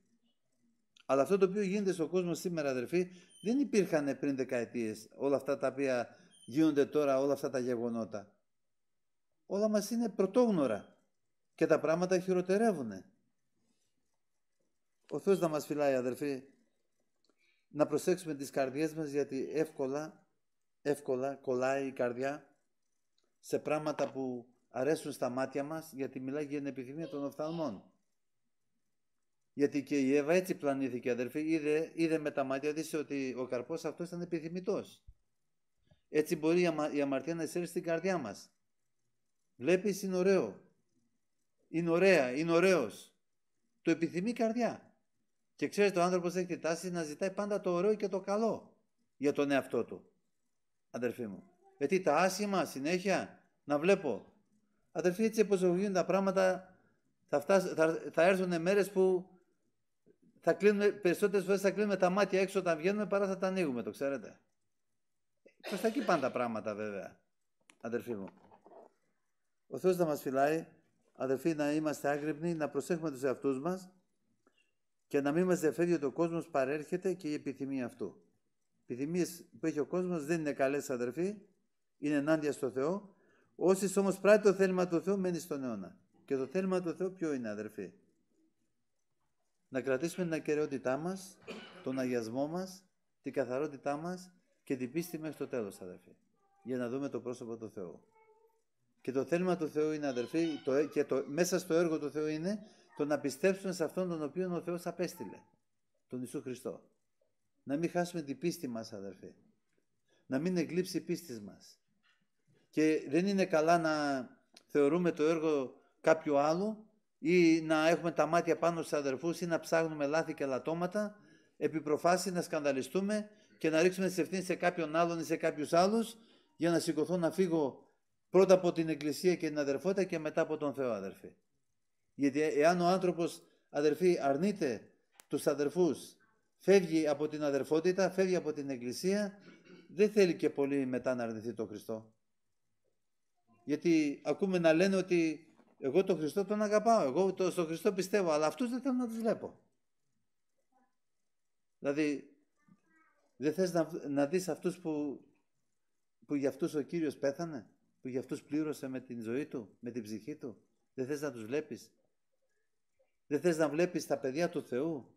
Αλλά αυτό το οποίο γίνεται στον κόσμο σήμερα, αδερφοί, δεν υπήρχαν πριν δεκαετίες όλα αυτά τα οποία γίνονται τώρα, όλα αυτά τα γεγονότα. Όλα μας είναι πρωτόγνωρα και τα πράγματα χειροτερεύουν. Ο Θεός να μας φυλάει, αδερφοί, να προσέξουμε τις καρδιές μας γιατί εύκολα, εύκολα κολλάει η καρδιά σε πράγματα που αρέσουν στα μάτια μας γιατί μιλάει για την επιθυμία των οφθαλμών. Γιατί και η Εύα έτσι πλανήθηκε αδερφή, είδε, είδε με τα μάτια της ότι ο καρπός αυτός ήταν επιθυμητός. Έτσι μπορεί η, αμαρτία να εισέρει στην καρδιά μας. Βλέπεις είναι ωραίο. Είναι ωραία, είναι ωραίος. Το επιθυμεί η καρδιά. Και ξέρετε ο άνθρωπος έχει την τάση να ζητάει πάντα το ωραίο και το καλό για τον εαυτό του. Αδερφή μου. Γιατί τα άσχημα συνέχεια να βλέπω Αδερφοί, έτσι όπως βγαίνουν τα πράγματα, θα, φτάσ, θα, θα έρθουν μέρες που θα κλείνουμε, περισσότερες φορές θα κλείνουμε τα μάτια έξω όταν βγαίνουμε παρά θα τα ανοίγουμε, το ξέρετε. Προς τα εκεί πάνε τα πράγματα βέβαια, αδερφοί μου. Ο Θεός να μας φυλάει, αδερφοί, να είμαστε άγρυπνοι, να προσέχουμε τους εαυτούς μας και να μην μας διαφεύγει ότι ο κόσμος παρέρχεται και η επιθυμία αυτού. Οι επιθυμίες που έχει ο κόσμος δεν είναι καλές αδερφοί, είναι ενάντια στο Θεό Όσοι όμω πράττει το θέλημα του Θεού, μένει στον αιώνα. Και το θέλημα του Θεού ποιο είναι, αδερφοί. Να κρατήσουμε την ακαιρεότητά μας, τον αγιασμό μας, την καθαρότητά μας και την πίστη μέχρι το τέλος, αδερφοί. Για να δούμε το πρόσωπο του Θεού. Και το θέλημα του Θεού είναι, αδερφοί, το, και το, μέσα στο έργο του Θεού είναι το να πιστέψουμε σε αυτόν τον οποίο ο Θεός απέστειλε, τον Ιησού Χριστό. Να μην χάσουμε την πίστη μας αδερφοί. Να μην εκλείψει η πίστη μας και δεν είναι καλά να θεωρούμε το έργο κάποιου άλλου ή να έχουμε τα μάτια πάνω στους αδερφούς ή να ψάχνουμε λάθη και λατώματα, επί προφάση να σκανδαλιστούμε και να ρίξουμε τις ευθύνες σε κάποιον άλλον ή σε κάποιους άλλους για να σηκωθώ να φύγω πρώτα από την Εκκλησία και την αδερφότητα και μετά από τον Θεό αδερφή. Γιατί εάν ο άνθρωπος αδερφή αρνείται τους αδερφούς, φεύγει από την αδερφότητα, φεύγει από την Εκκλησία, δεν θέλει και πολύ μετά να αρνηθεί τον Χριστό. Γιατί ακούμε να λένε ότι εγώ τον Χριστό τον αγαπάω, εγώ το, στον Χριστό πιστεύω, αλλά αυτούς δεν θέλω να τους βλέπω. Δηλαδή, δεν θες να, να δεις αυτούς που, που για αυτούς ο Κύριος πέθανε, που για αυτούς πλήρωσε με την ζωή του, με την ψυχή του. Δεν θες να τους βλέπεις. Δεν θες να βλέπεις τα παιδιά του Θεού.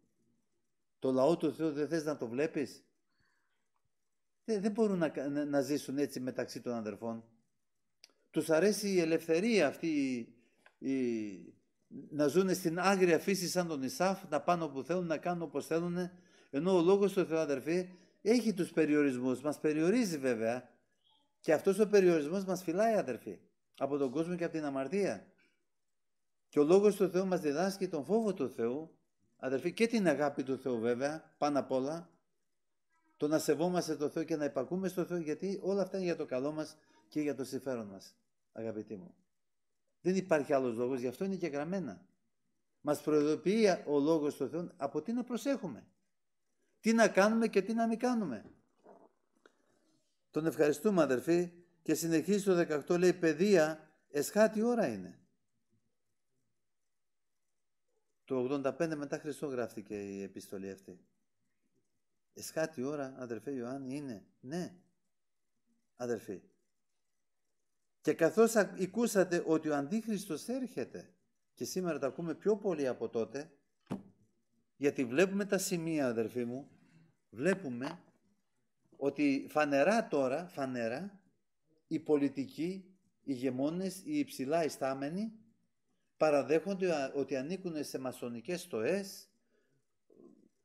Το λαό του Θεού δεν θες να το βλέπεις. Δεν, μπορούν να, να, να ζήσουν έτσι μεταξύ των αδερφών τους αρέσει η ελευθερία αυτή η, να ζουν στην άγρια φύση σαν τον Ισάφ, να πάνε όπου θέλουν, να κάνουν όπως θέλουν, ενώ ο λόγος του Θεού αδερφή, έχει τους περιορισμούς, μας περιορίζει βέβαια και αυτός ο περιορισμός μας φυλάει αδερφή, από τον κόσμο και από την αμαρτία. Και ο λόγος του Θεού μας διδάσκει τον φόβο του Θεού, αδερφή, και την αγάπη του Θεού βέβαια, πάνω απ' όλα, το να σεβόμαστε το Θεό και να υπακούμε στο Θεό γιατί όλα αυτά είναι για το καλό μας και για το συμφέρον μας αγαπητοί μου. Δεν υπάρχει άλλος λόγος, γι' αυτό είναι και γραμμένα. Μας προειδοποιεί ο Λόγος του Θεού από τι να προσέχουμε. Τι να κάνουμε και τι να μην κάνουμε. Τον ευχαριστούμε αδερφοί και συνεχίζει το 18 λέει παιδεία εσχάτη ώρα είναι. Το 85 μετά Χριστό γράφτηκε η επιστολή αυτή. Εσχάτη ώρα αδερφέ Ιωάννη είναι. Ναι. Αδερφοί. Και καθώς ακούσατε ότι ο Αντίχριστος έρχεται και σήμερα τα ακούμε πιο πολύ από τότε γιατί βλέπουμε τα σημεία αδερφοί μου βλέπουμε ότι φανερά τώρα, φανερά οι πολιτικοί, οι γεμόνες, οι υψηλά ιστάμενοι παραδέχονται ότι ανήκουν σε μασονικές στοές,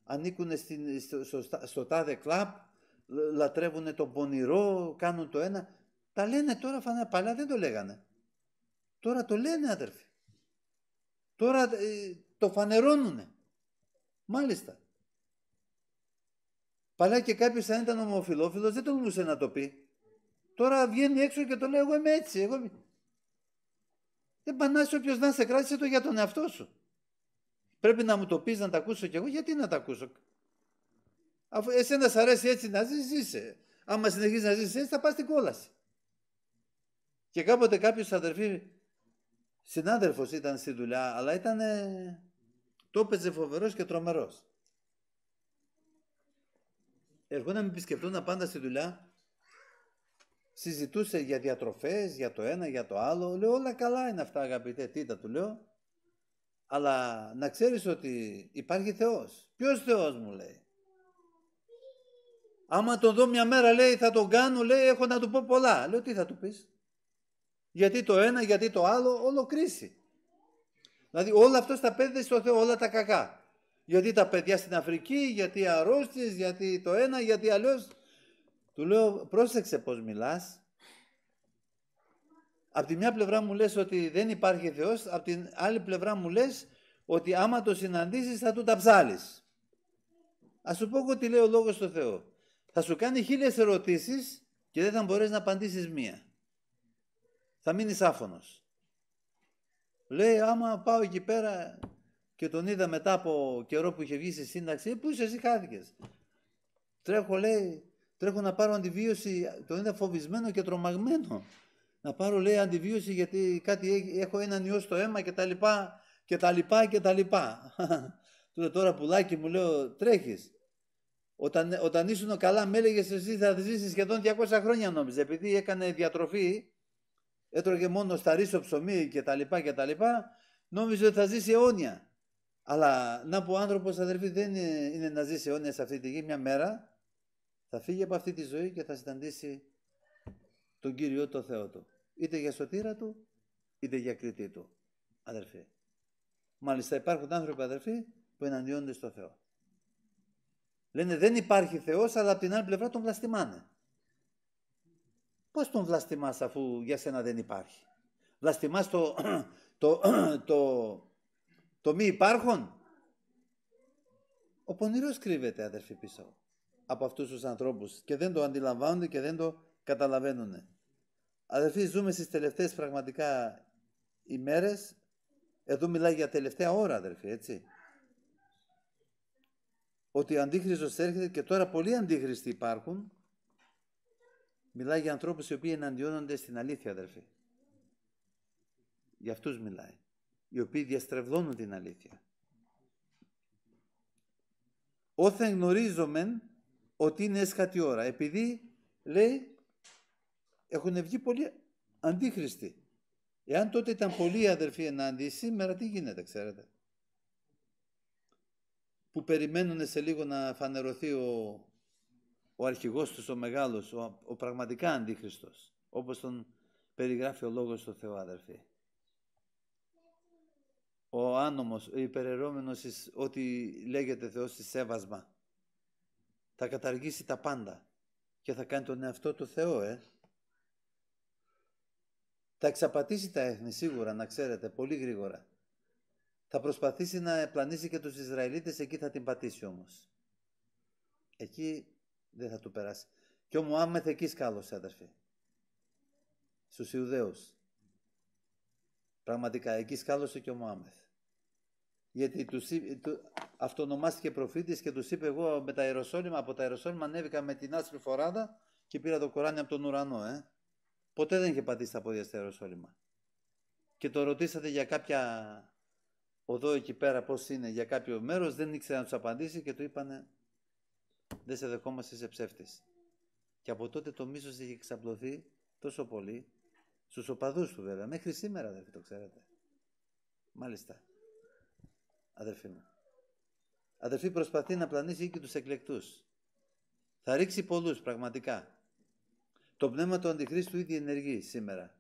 ανήκουν στο, στο τάδε κλαπ, λατρεύουν το πονηρό, κάνουν το ένα. Τα λένε τώρα φανά, παλιά δεν το λέγανε. Τώρα το λένε αδερφοί. Τώρα ε, το φανερώνουνε. Μάλιστα. Παλιά και κάποιος αν ήταν ομοφιλόφιλος δεν τολμούσε να το πει. Τώρα βγαίνει έξω και το λέει εγώ είμαι έτσι. Εγώ... πανάσει όποιος να σε κράτησε το για τον εαυτό σου. Πρέπει να μου το πεις να τα ακούσω κι εγώ. Γιατί να τα ακούσω. Αφού εσένα σ' αρέσει έτσι να ζεις, ζήσε. Άμα συνεχίζεις να ζεις έτσι θα πας στην κόλαση. Και κάποτε κάποιος αδερφή, συνάδελφος ήταν στη δουλειά, αλλά ήταν, το έπαιζε και τρομερός. να με επισκεφτούν πάντα στη δουλειά, συζητούσε για διατροφές, για το ένα, για το άλλο. Λέω όλα καλά είναι αυτά αγαπητέ, τι τα του λέω. Αλλά να ξέρεις ότι υπάρχει Θεός. Ποιος Θεός μου λέει. Άμα τον δω μια μέρα λέει θα τον κάνω, λέει έχω να του πω πολλά. Λέω τι θα του πεις γιατί το ένα, γιατί το άλλο, όλο κρίση. Δηλαδή όλα αυτά τα παιδιά στο Θεό, όλα τα κακά. Γιατί τα παιδιά στην Αφρική, γιατί αρρώστιες, γιατί το ένα, γιατί αλλιώς. Του λέω πρόσεξε πώς μιλάς. Απ' τη μια πλευρά μου λες ότι δεν υπάρχει Θεός, απ' την άλλη πλευρά μου λες ότι άμα το συναντήσεις θα του τα ψάλεις. Ας σου πω εγώ τι λέει ο λόγος στο Θεό. Θα σου κάνει χίλιες ερωτήσεις και δεν θα μπορέσει να απαντήσεις μία θα μείνει άφωνος. Λέει, άμα πάω εκεί πέρα και τον είδα μετά από καιρό που είχε βγει στη σύνταξη, πού είσαι εσύ χάθηκες. Τρέχω, λέει, τρέχω να πάρω αντιβίωση, τον είδα φοβισμένο και τρομαγμένο. Να πάρω, λέει, αντιβίωση γιατί κάτι έχω έναν ιό στο αίμα και τα λοιπά και τα λοιπά και τα λοιπά. Του τώρα πουλάκι μου λέω, τρέχεις. Όταν, όταν ήσουν καλά, με έλεγες εσύ θα ζήσεις σχεδόν 200 χρόνια νόμιζε. Επειδή έκανε διατροφή έτρωγε μόνο στα ρίσο ψωμί και τα λοιπά και τα λοιπά, νόμιζε ότι θα ζήσει αιώνια. Αλλά να πω άνθρωπος άνθρωπος δεν είναι, είναι να ζήσει αιώνια σε αυτή τη γη μια μέρα, θα φύγει από αυτή τη ζωή και θα συναντήσει τον Κύριο το Θεό του. Είτε για σωτήρα του, είτε για κριτή του, αδερφή. Μάλιστα υπάρχουν άνθρωποι, αδερφοί, που εναντιώνται στο Θεό. Λένε δεν υπάρχει Θεός, αλλά από την άλλη πλευρά τον βλαστημάνε. Πώς τον βλαστημάς αφού για σένα δεν υπάρχει. Βλαστημάς το, το, το, το, μη υπάρχον. Ο πονηρός κρύβεται αδερφή πίσω από αυτούς τους ανθρώπους και δεν το αντιλαμβάνονται και δεν το καταλαβαίνουν. Αδερφή ζούμε στις τελευταίες πραγματικά ημέρες. Εδώ μιλάει για τελευταία ώρα αδερφή έτσι. Ότι ο αντίχριστος έρχεται και τώρα πολλοί αντίχριστοι υπάρχουν Μιλάει για ανθρώπους οι οποίοι εναντιώνονται στην αλήθεια, αδερφοί. Για αυτούς μιλάει. Οι οποίοι διαστρεβλώνουν την αλήθεια. Όθεν γνωρίζομεν ότι είναι έσχατη ώρα. Επειδή, λέει, έχουν βγει πολλοί αντίχριστοι. Εάν τότε ήταν πολλοί αδερφοί ενάντια, σήμερα τι γίνεται, ξέρετε. Που περιμένουν σε λίγο να φανερωθεί ο ο αρχηγός τους, ο μεγάλος, ο, ο πραγματικά αντίχριστος, όπως τον περιγράφει ο λόγος του Θεού, αδερφοί. Ο άνομος, ο υπερερώμενος, ό,τι λέγεται Θεός σε σέβασμα, θα καταργήσει τα πάντα και θα κάνει τον εαυτό του Θεό, ε. Θα εξαπατήσει τα έθνη σίγουρα, να ξέρετε, πολύ γρήγορα. Θα προσπαθήσει να πλανήσει και τους Ισραηλίτες, εκεί θα την πατήσει όμως. Εκεί δεν θα του περάσει. Και ο Μωάμεθ εκεί σκάλωσε, αδερφέ. Στους Ιουδαίους. Πραγματικά, εκεί σκάλωσε και ο Μωάμεθ. Γιατί τους, αυτονομάστηκε προφήτης και τους είπε εγώ με τα Ιεροσόλυμα, από τα Ιεροσόλυμα ανέβηκα με την άσπρη φοράδα και πήρα το Κοράνι από τον ουρανό. Ε. Ποτέ δεν είχε πατήσει τα πόδια στα Ιεροσόλυμα. Και το ρωτήσατε για κάποια οδό εκεί πέρα πώς είναι, για κάποιο μέρος, δεν ήξερε να τους απαντήσει και του είπανε δεν σε δεχόμαστε, σε ψεύτης. Και από τότε το μίσος είχε εξαπλωθεί τόσο πολύ, στους οπαδούς του βέβαια, μέχρι σήμερα δεν το ξέρετε. Μάλιστα, αδερφή μου. αδερφή προσπαθεί να πλανήσει και τους εκλεκτούς. Θα ρίξει πολλούς πραγματικά. Το πνεύμα του αντιχρίστου ήδη ενεργεί σήμερα.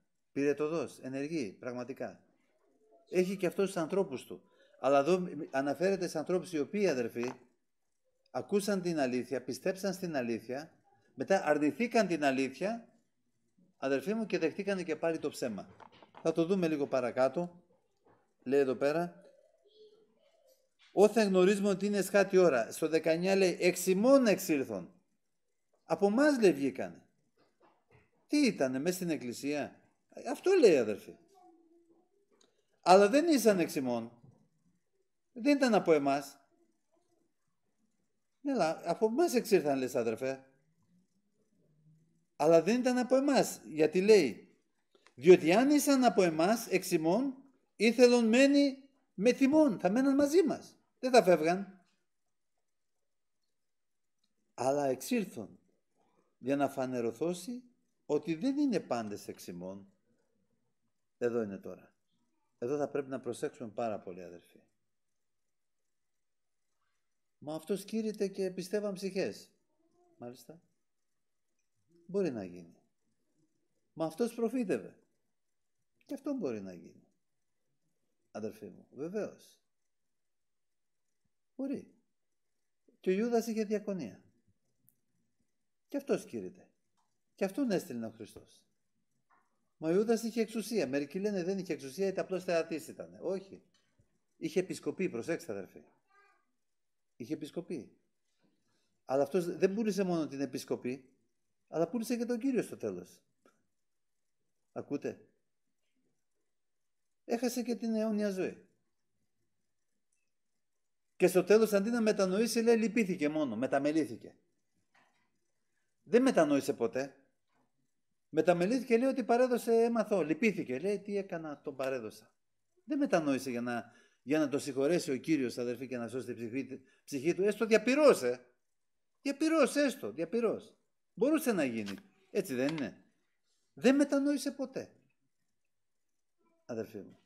δός, ενεργεί πραγματικά. Έχει και αυτός τους ανθρώπους του. Αλλά εδώ αναφέρεται σε ανθρώπους οι οποίοι αδερφοί ακούσαν την αλήθεια, πιστέψαν στην αλήθεια, μετά αρνηθήκαν την αλήθεια, αδερφοί μου, και δεχτήκαν και πάλι το ψέμα. Θα το δούμε λίγο παρακάτω. Λέει εδώ πέρα. Όταν γνωρίζουμε ότι είναι σχάτη ώρα. Στο 19 λέει εξημών εξήλθον. Από εμά λέει βγήκαν. Τι ήτανε μέσα στην εκκλησία. Αυτό λέει αδερφοί. Αλλά δεν ήσαν ημών. Δεν ήταν από εμάς. Ναι, αλλά από εμάς εξήρθαν, λες, αδερφέ. Αλλά δεν ήταν από εμάς. Γιατί λέει, διότι αν ήσαν από εμάς εξ ημών, ήθελον μένει με τιμών. Θα μέναν μαζί μας. Δεν θα φεύγαν. Αλλά εξήλθον για να φανερωθώσει ότι δεν είναι πάντες εξ ημών. Εδώ είναι τώρα. Εδώ θα πρέπει να προσέξουν πάρα πολύ αδερφοί. Μα αυτός κήρυτε και πιστεύαν ψυχές. Μάλιστα. Μπορεί να γίνει. Μα αυτός προφήτευε. Και αυτό μπορεί να γίνει. Αδερφοί μου, βεβαίως. Μπορεί. Και ο Ιούδας είχε διακονία. Και αυτός κήρυτε. Και αυτόν έστειλε ο Χριστός. Μα ο Ιούδας είχε εξουσία. Μερικοί λένε δεν είχε εξουσία, Ήταν απλώς θεατής ήταν. Όχι. Είχε επισκοπή, προσέξτε αδερφοί είχε επισκοπή. Αλλά αυτός δεν πούλησε μόνο την επισκοπή, αλλά πούλησε και τον Κύριο στο τέλος. Ακούτε. Έχασε και την αιώνια ζωή. Και στο τέλος αντί να μετανοήσει λέει λυπήθηκε μόνο, μεταμελήθηκε. Δεν μετανόησε ποτέ. Μεταμελήθηκε λέει ότι παρέδωσε έμαθα, λυπήθηκε. Λέει τι έκανα, τον παρέδωσα. Δεν μετανόησε για να για να το συγχωρέσει ο Κύριος αδερφή και να σώσει την ψυχή, ψυχή του, έστω διαπυρώσε. Διαπυρός έστω, διαπυρός. Μπορούσε να γίνει. Έτσι δεν είναι. Δεν μετανόησε ποτέ. Αδερφοί μου.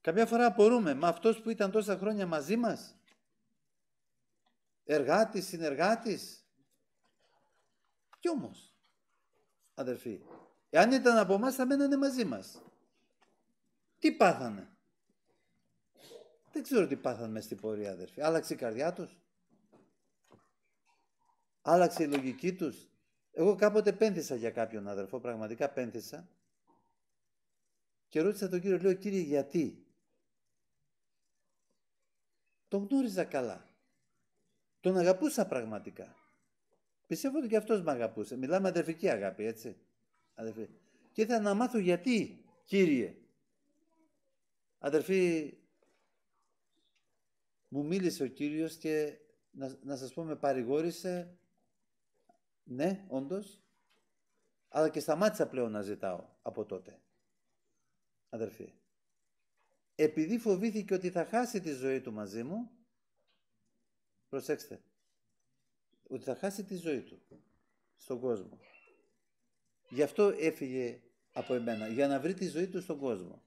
Καμιά φορά απορούμε, μα αυτός που ήταν τόσα χρόνια μαζί μας, εργάτης, συνεργάτης, κι όμως, αδερφή, εάν ήταν από εμάς θα μένανε μαζί μας. Τι πάθανε. Δεν ξέρω τι πάθανε μέσα στην πορεία, αδερφή. Άλλαξε η καρδιά τους. Άλλαξε η λογική τους. Εγώ κάποτε πένθησα για κάποιον αδερφό, πραγματικά πένθησα. Και ρώτησα τον κύριο, λέω, κύριε, γιατί. Τον γνώριζα καλά. Τον αγαπούσα πραγματικά. Πιστεύω ότι και αυτός με αγαπούσε. Μιλάμε αδερφική αγάπη, έτσι. Αδερφή. Και ήθελα να μάθω γιατί, κύριε. Αδερφοί, μου μίλησε ο Κύριος και να, να σας πω με παρηγόρησε, ναι, όντως, αλλά και σταμάτησα πλέον να ζητάω από τότε. Αδερφοί, επειδή φοβήθηκε ότι θα χάσει τη ζωή του μαζί μου, προσέξτε, ότι θα χάσει τη ζωή του στον κόσμο. Γι' αυτό έφυγε από εμένα, για να βρει τη ζωή του στον κόσμο.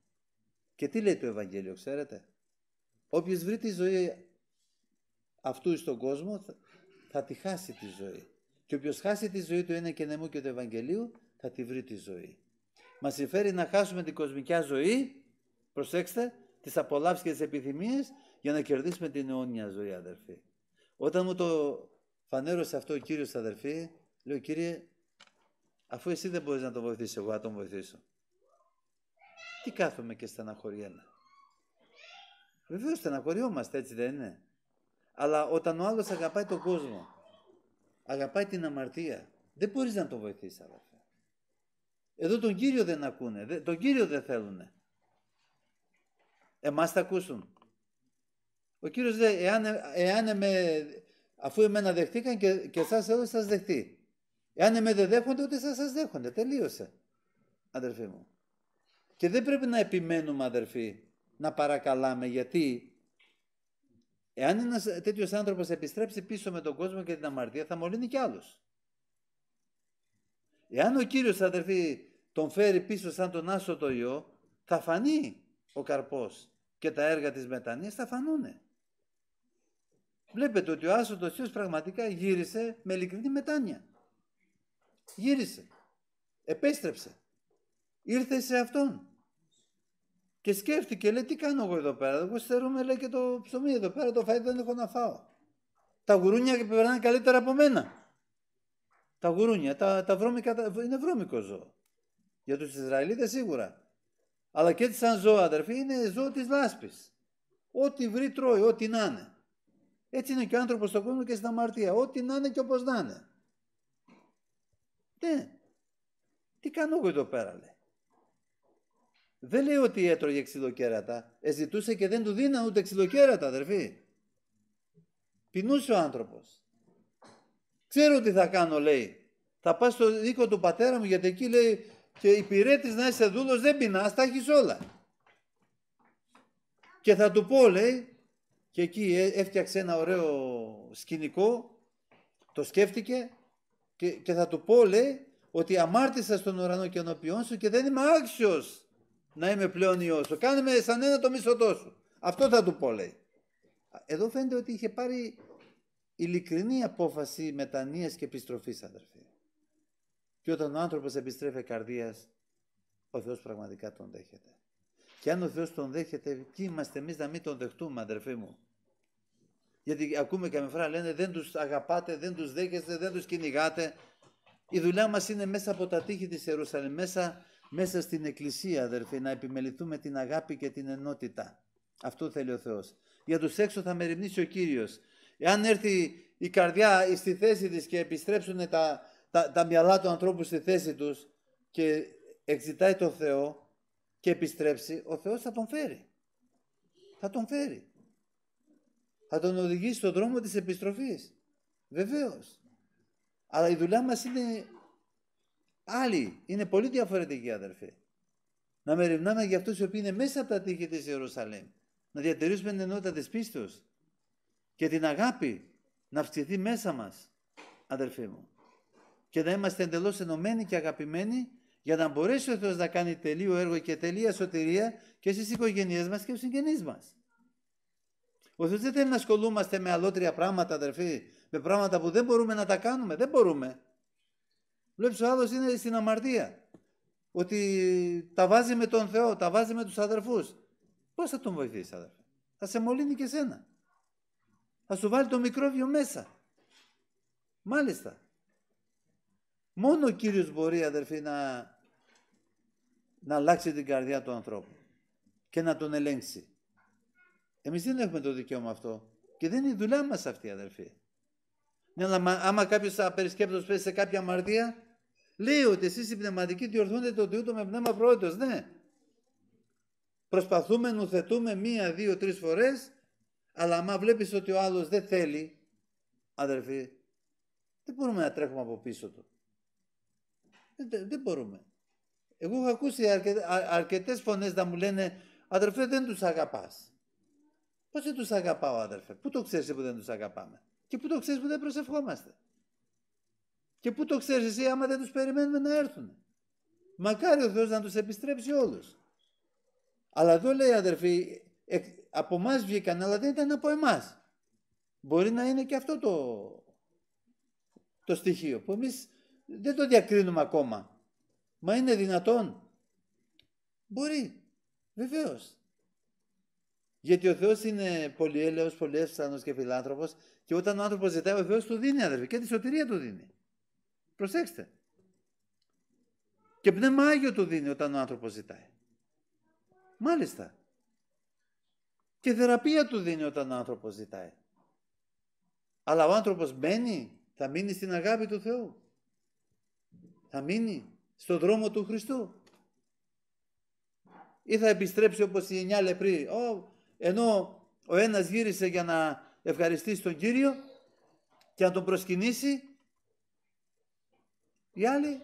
Και τι λέει το Ευαγγέλιο, ξέρετε. Όποιος βρει τη ζωή αυτού στον κόσμο θα τη χάσει τη ζωή. Και όποιος χάσει τη ζωή του είναι και νεμού και του Ευαγγελίου θα τη βρει τη ζωή. Μας συμφέρει να χάσουμε την κοσμική ζωή, προσέξτε, τις απολαύσεις και τις επιθυμίες για να κερδίσουμε την αιώνια ζωή αδερφοί. Όταν μου το φανέρωσε αυτό ο Κύριος αδερφοί, λέω κύριε αφού εσύ δεν μπορείς να τον βοηθήσεις εγώ θα τον βοηθήσω τι κάθομαι και στεναχωριέμαι. Βεβαίως στεναχωριόμαστε, έτσι δεν είναι. Αλλά όταν ο άλλος αγαπάει τον κόσμο, αγαπάει την αμαρτία, δεν μπορείς να τον βοηθήσεις αδερφέ. Εδώ τον Κύριο δεν ακούνε, τον Κύριο δεν θέλουνε. Εμάς θα ακούσουν. Ο Κύριος λέει, εάν, εάν αφού εμένα δεχτήκαν και, και εσάς εδώ σας δεχτεί. Εάν με δεν δέχονται, ούτε σας, σας δέχονται. Τελείωσε, αδερφοί μου. Και δεν πρέπει να επιμένουμε αδερφοί να παρακαλάμε γιατί εάν ένας τέτοιος άνθρωπος επιστρέψει πίσω με τον κόσμο και την αμαρτία θα μολύνει κι άλλος. Εάν ο Κύριος αδερφοί τον φέρει πίσω σαν τον το ιό θα φανεί ο καρπός και τα έργα της μετανοίας θα φανούνε. Βλέπετε ότι ο το ιό πραγματικά γύρισε με ειλικρινή μετάνοια. Γύρισε. Επέστρεψε. Ήρθε σε αυτόν. Και σκέφτηκε, λέει, τι κάνω εγώ εδώ πέρα. Εγώ στερούμε, λέει, και το ψωμί εδώ πέρα, το φάει δεν έχω να φάω. Τα γουρούνια περνάνε καλύτερα από μένα. Τα γουρούνια, τα, τα βρώμικα, είναι βρώμικο ζώο. Για τους Ισραηλίτες σίγουρα. Αλλά και σαν ζώο, αδερφοί, είναι ζώο της λάσπης. Ό,τι βρει τρώει, ό,τι να είναι. Έτσι είναι και ο άνθρωπος στον κόσμο και στην αμαρτία. Ό,τι να είναι και όπως να είναι. Ναι. Τι κάνω εγώ εδώ πέρα, λέει. Δεν λέει ότι έτρωγε ξυλοκέρατα. Εζητούσε και δεν του δίνα ούτε ξυλοκέρατα, αδερφή. Πεινούσε ο άνθρωπος. Ξέρω τι θα κάνω, λέει. Θα πας στο δίκο του πατέρα μου, γιατί εκεί λέει και υπηρέτη να είσαι δούλος, δεν πεινάς, τα έχεις όλα. Και θα του πω, λέει, και εκεί ε, έφτιαξε ένα ωραίο σκηνικό, το σκέφτηκε και, και θα του πω, λέει, ότι αμάρτησα στον ουρανό και σου και δεν είμαι άξιος να είμαι πλέον ιό σου. Κάνε με σαν ένα το μισθωτό σου. Αυτό θα του πω, λέει. Εδώ φαίνεται ότι είχε πάρει ειλικρινή απόφαση μετανία και επιστροφής, αδερφή. Και όταν ο άνθρωπος επιστρέφει καρδία, ο Θεός πραγματικά τον δέχεται. Και αν ο Θεός τον δέχεται, ποιοι είμαστε εμείς να μην τον δεχτούμε, αδερφή μου. Γιατί ακούμε καμιά φορά λένε δεν τους αγαπάτε, δεν τους δέχεστε, δεν τους κυνηγάτε. Η δουλειά μας είναι μέσα από τα τείχη της Ιερουσαλήμ, μέσα μέσα στην εκκλησία αδερφοί να επιμεληθούμε την αγάπη και την ενότητα. Αυτό θέλει ο Θεός. Για τους έξω θα μεριμνήσει ο Κύριος. Εάν έρθει η καρδιά στη θέση της και επιστρέψουν τα, τα, τα μυαλά του ανθρώπου στη θέση τους και εξητάει τον Θεό και επιστρέψει, ο Θεός θα τον φέρει. Θα τον φέρει. Θα τον οδηγήσει στον δρόμο της επιστροφής. Βεβαίως. Αλλά η δουλειά μας είναι Άλλοι είναι πολύ διαφορετικοί αδερφοί. Να μεριμνάμε για αυτούς οι οποίοι είναι μέσα από τα τείχη της Ιερουσαλήμ. Να διατηρήσουμε την ενότητα της πίστης και την αγάπη να αυξηθεί μέσα μας, αδερφοί μου. Και να είμαστε εντελώς ενωμένοι και αγαπημένοι για να μπορέσει ο Θεός να κάνει τελείο έργο και τελεία σωτηρία και στις οικογένειές μας και στους συγγενείς μας. Ο Θεός δεν θέλει να ασχολούμαστε με αλότρια πράγματα, αδερφοί, με πράγματα που δεν μπορούμε να τα κάνουμε. Δεν μπορούμε. Βλέπεις ο άλλος είναι στην αμαρτία. Ότι τα βάζει με τον Θεό, τα βάζει με τους αδερφούς. Πώς θα τον βοηθήσει αδερφέ. Θα σε μολύνει και σένα. Θα σου βάλει το μικρόβιο μέσα. Μάλιστα. Μόνο ο Κύριος μπορεί αδερφή να, να αλλάξει την καρδιά του ανθρώπου και να τον ελέγξει. Εμείς δεν έχουμε το δικαίωμα αυτό και δεν είναι η δουλειά μας αυτή αδερφή. Ναι, αλλά άμα κάποιος απερισκέπτος πέσει σε κάποια αμαρτία, λέει ότι εσείς οι πνευματικοί διορθώνετε το Τιούτο με πνεύμα πρόεδρο. Ναι. Προσπαθούμε, νουθετούμε μία, δύο, τρεις φορές, αλλά άμα βλέπεις ότι ο άλλος δεν θέλει, αδερφή, δεν μπορούμε να τρέχουμε από πίσω του. Δεν, δεν μπορούμε. Εγώ έχω ακούσει αρκε, αρκετές φωνές να μου λένε «Αδερφέ, δεν τους αγαπάς». Πώς δεν τους αγαπάω, αδερφέ. Πού το ξέρεις που δεν τους αγαπάμε. Και που το ξέρεις που δεν προσευχόμαστε. Και που το ξέρεις εσύ άμα δεν τους περιμένουμε να έρθουν. Μακάρι ο Θεός να τους επιστρέψει όλους. Αλλά εδώ λέει αδερφοί, από εμάς βγήκαν αλλά δεν ήταν από εμάς. Μπορεί να είναι και αυτό το, το στοιχείο που εμείς δεν το διακρίνουμε ακόμα. Μα είναι δυνατόν. Μπορεί. Βεβαίως. Γιατί ο Θεός είναι πολυέλεος, πολυεύσθανος και φιλάνθρωπος και όταν ο άνθρωπος ζητάει, ο Θεός του δίνει, αδερφοί, και τη σωτηρία του δίνει. Προσέξτε. Και πνεύμα Άγιο του δίνει όταν ο άνθρωπος ζητάει. Μάλιστα. Και θεραπεία του δίνει όταν ο άνθρωπος ζητάει. Αλλά ο άνθρωπος μπαίνει, θα μείνει στην αγάπη του Θεού. Θα μείνει στον δρόμο του Χριστού. Ή θα επιστρέψει όπως η εννιά λεπροί. ενώ ο ένας γύρισε για να ευχαριστήσει τον Κύριο και να τον προσκυνήσει, οι άλλοι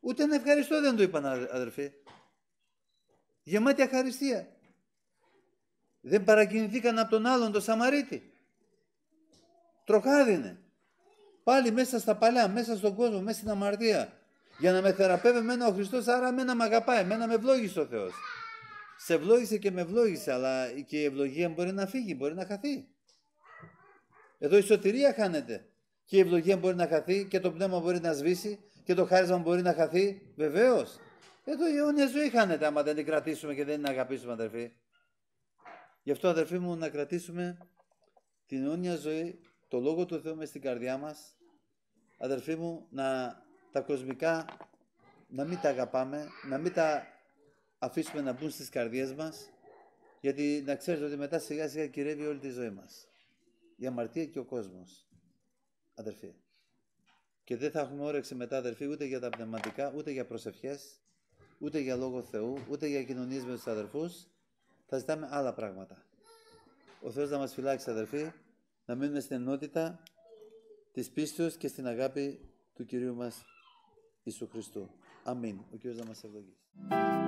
ούτε να ευχαριστώ δεν το είπαν αδερφοί. Γεμάτη ευχαριστία. Δεν παρακινηθήκαν από τον άλλον τον Σαμαρίτη. Τροχάδινε. Πάλι μέσα στα παλιά, μέσα στον κόσμο, μέσα στην αμαρτία. Για να με θεραπεύει εμένα ο Χριστός, άρα εμένα με αγαπάει, εμένα με ευλόγησε ο Θεός. Σε ευλόγησε και με ευλόγησε, αλλά και η ευλογία μπορεί να φύγει, μπορεί να χαθεί. Εδώ η σωτηρία χάνεται. Και η ευλογία μπορεί να χαθεί και το πνεύμα μπορεί να σβήσει και το χάρισμα μπορεί να χαθεί. Βεβαίως. Εδώ η αιώνια ζωή χάνεται άμα δεν την κρατήσουμε και δεν την αγαπήσουμε, αδερφή. Γι' αυτό, αδερφή μου, να κρατήσουμε την αιώνια ζωή, το λόγο του Θεού μες στην καρδιά μας. αδερφή μου, να τα κοσμικά να μην τα αγαπάμε, να μην τα αφήσουμε να μπουν στις καρδιές μας, γιατί να ξέρετε ότι μετά σιγά σιγά κυρεύει όλη τη ζωή μας η αμαρτία και ο κόσμος, αδερφοί. Και δεν θα έχουμε όρεξη μετά, αδερφοί, ούτε για τα πνευματικά, ούτε για προσευχές, ούτε για λόγο Θεού, ούτε για κοινωνίες με τους αδερφούς. Θα ζητάμε άλλα πράγματα. Ο Θεός να μας φυλάξει, αδερφή, να μείνουμε στην ενότητα της πίστης και στην αγάπη του Κυρίου μας Ιησού Χριστού. Αμήν. Ο Κύριος να μας ευλογήσει.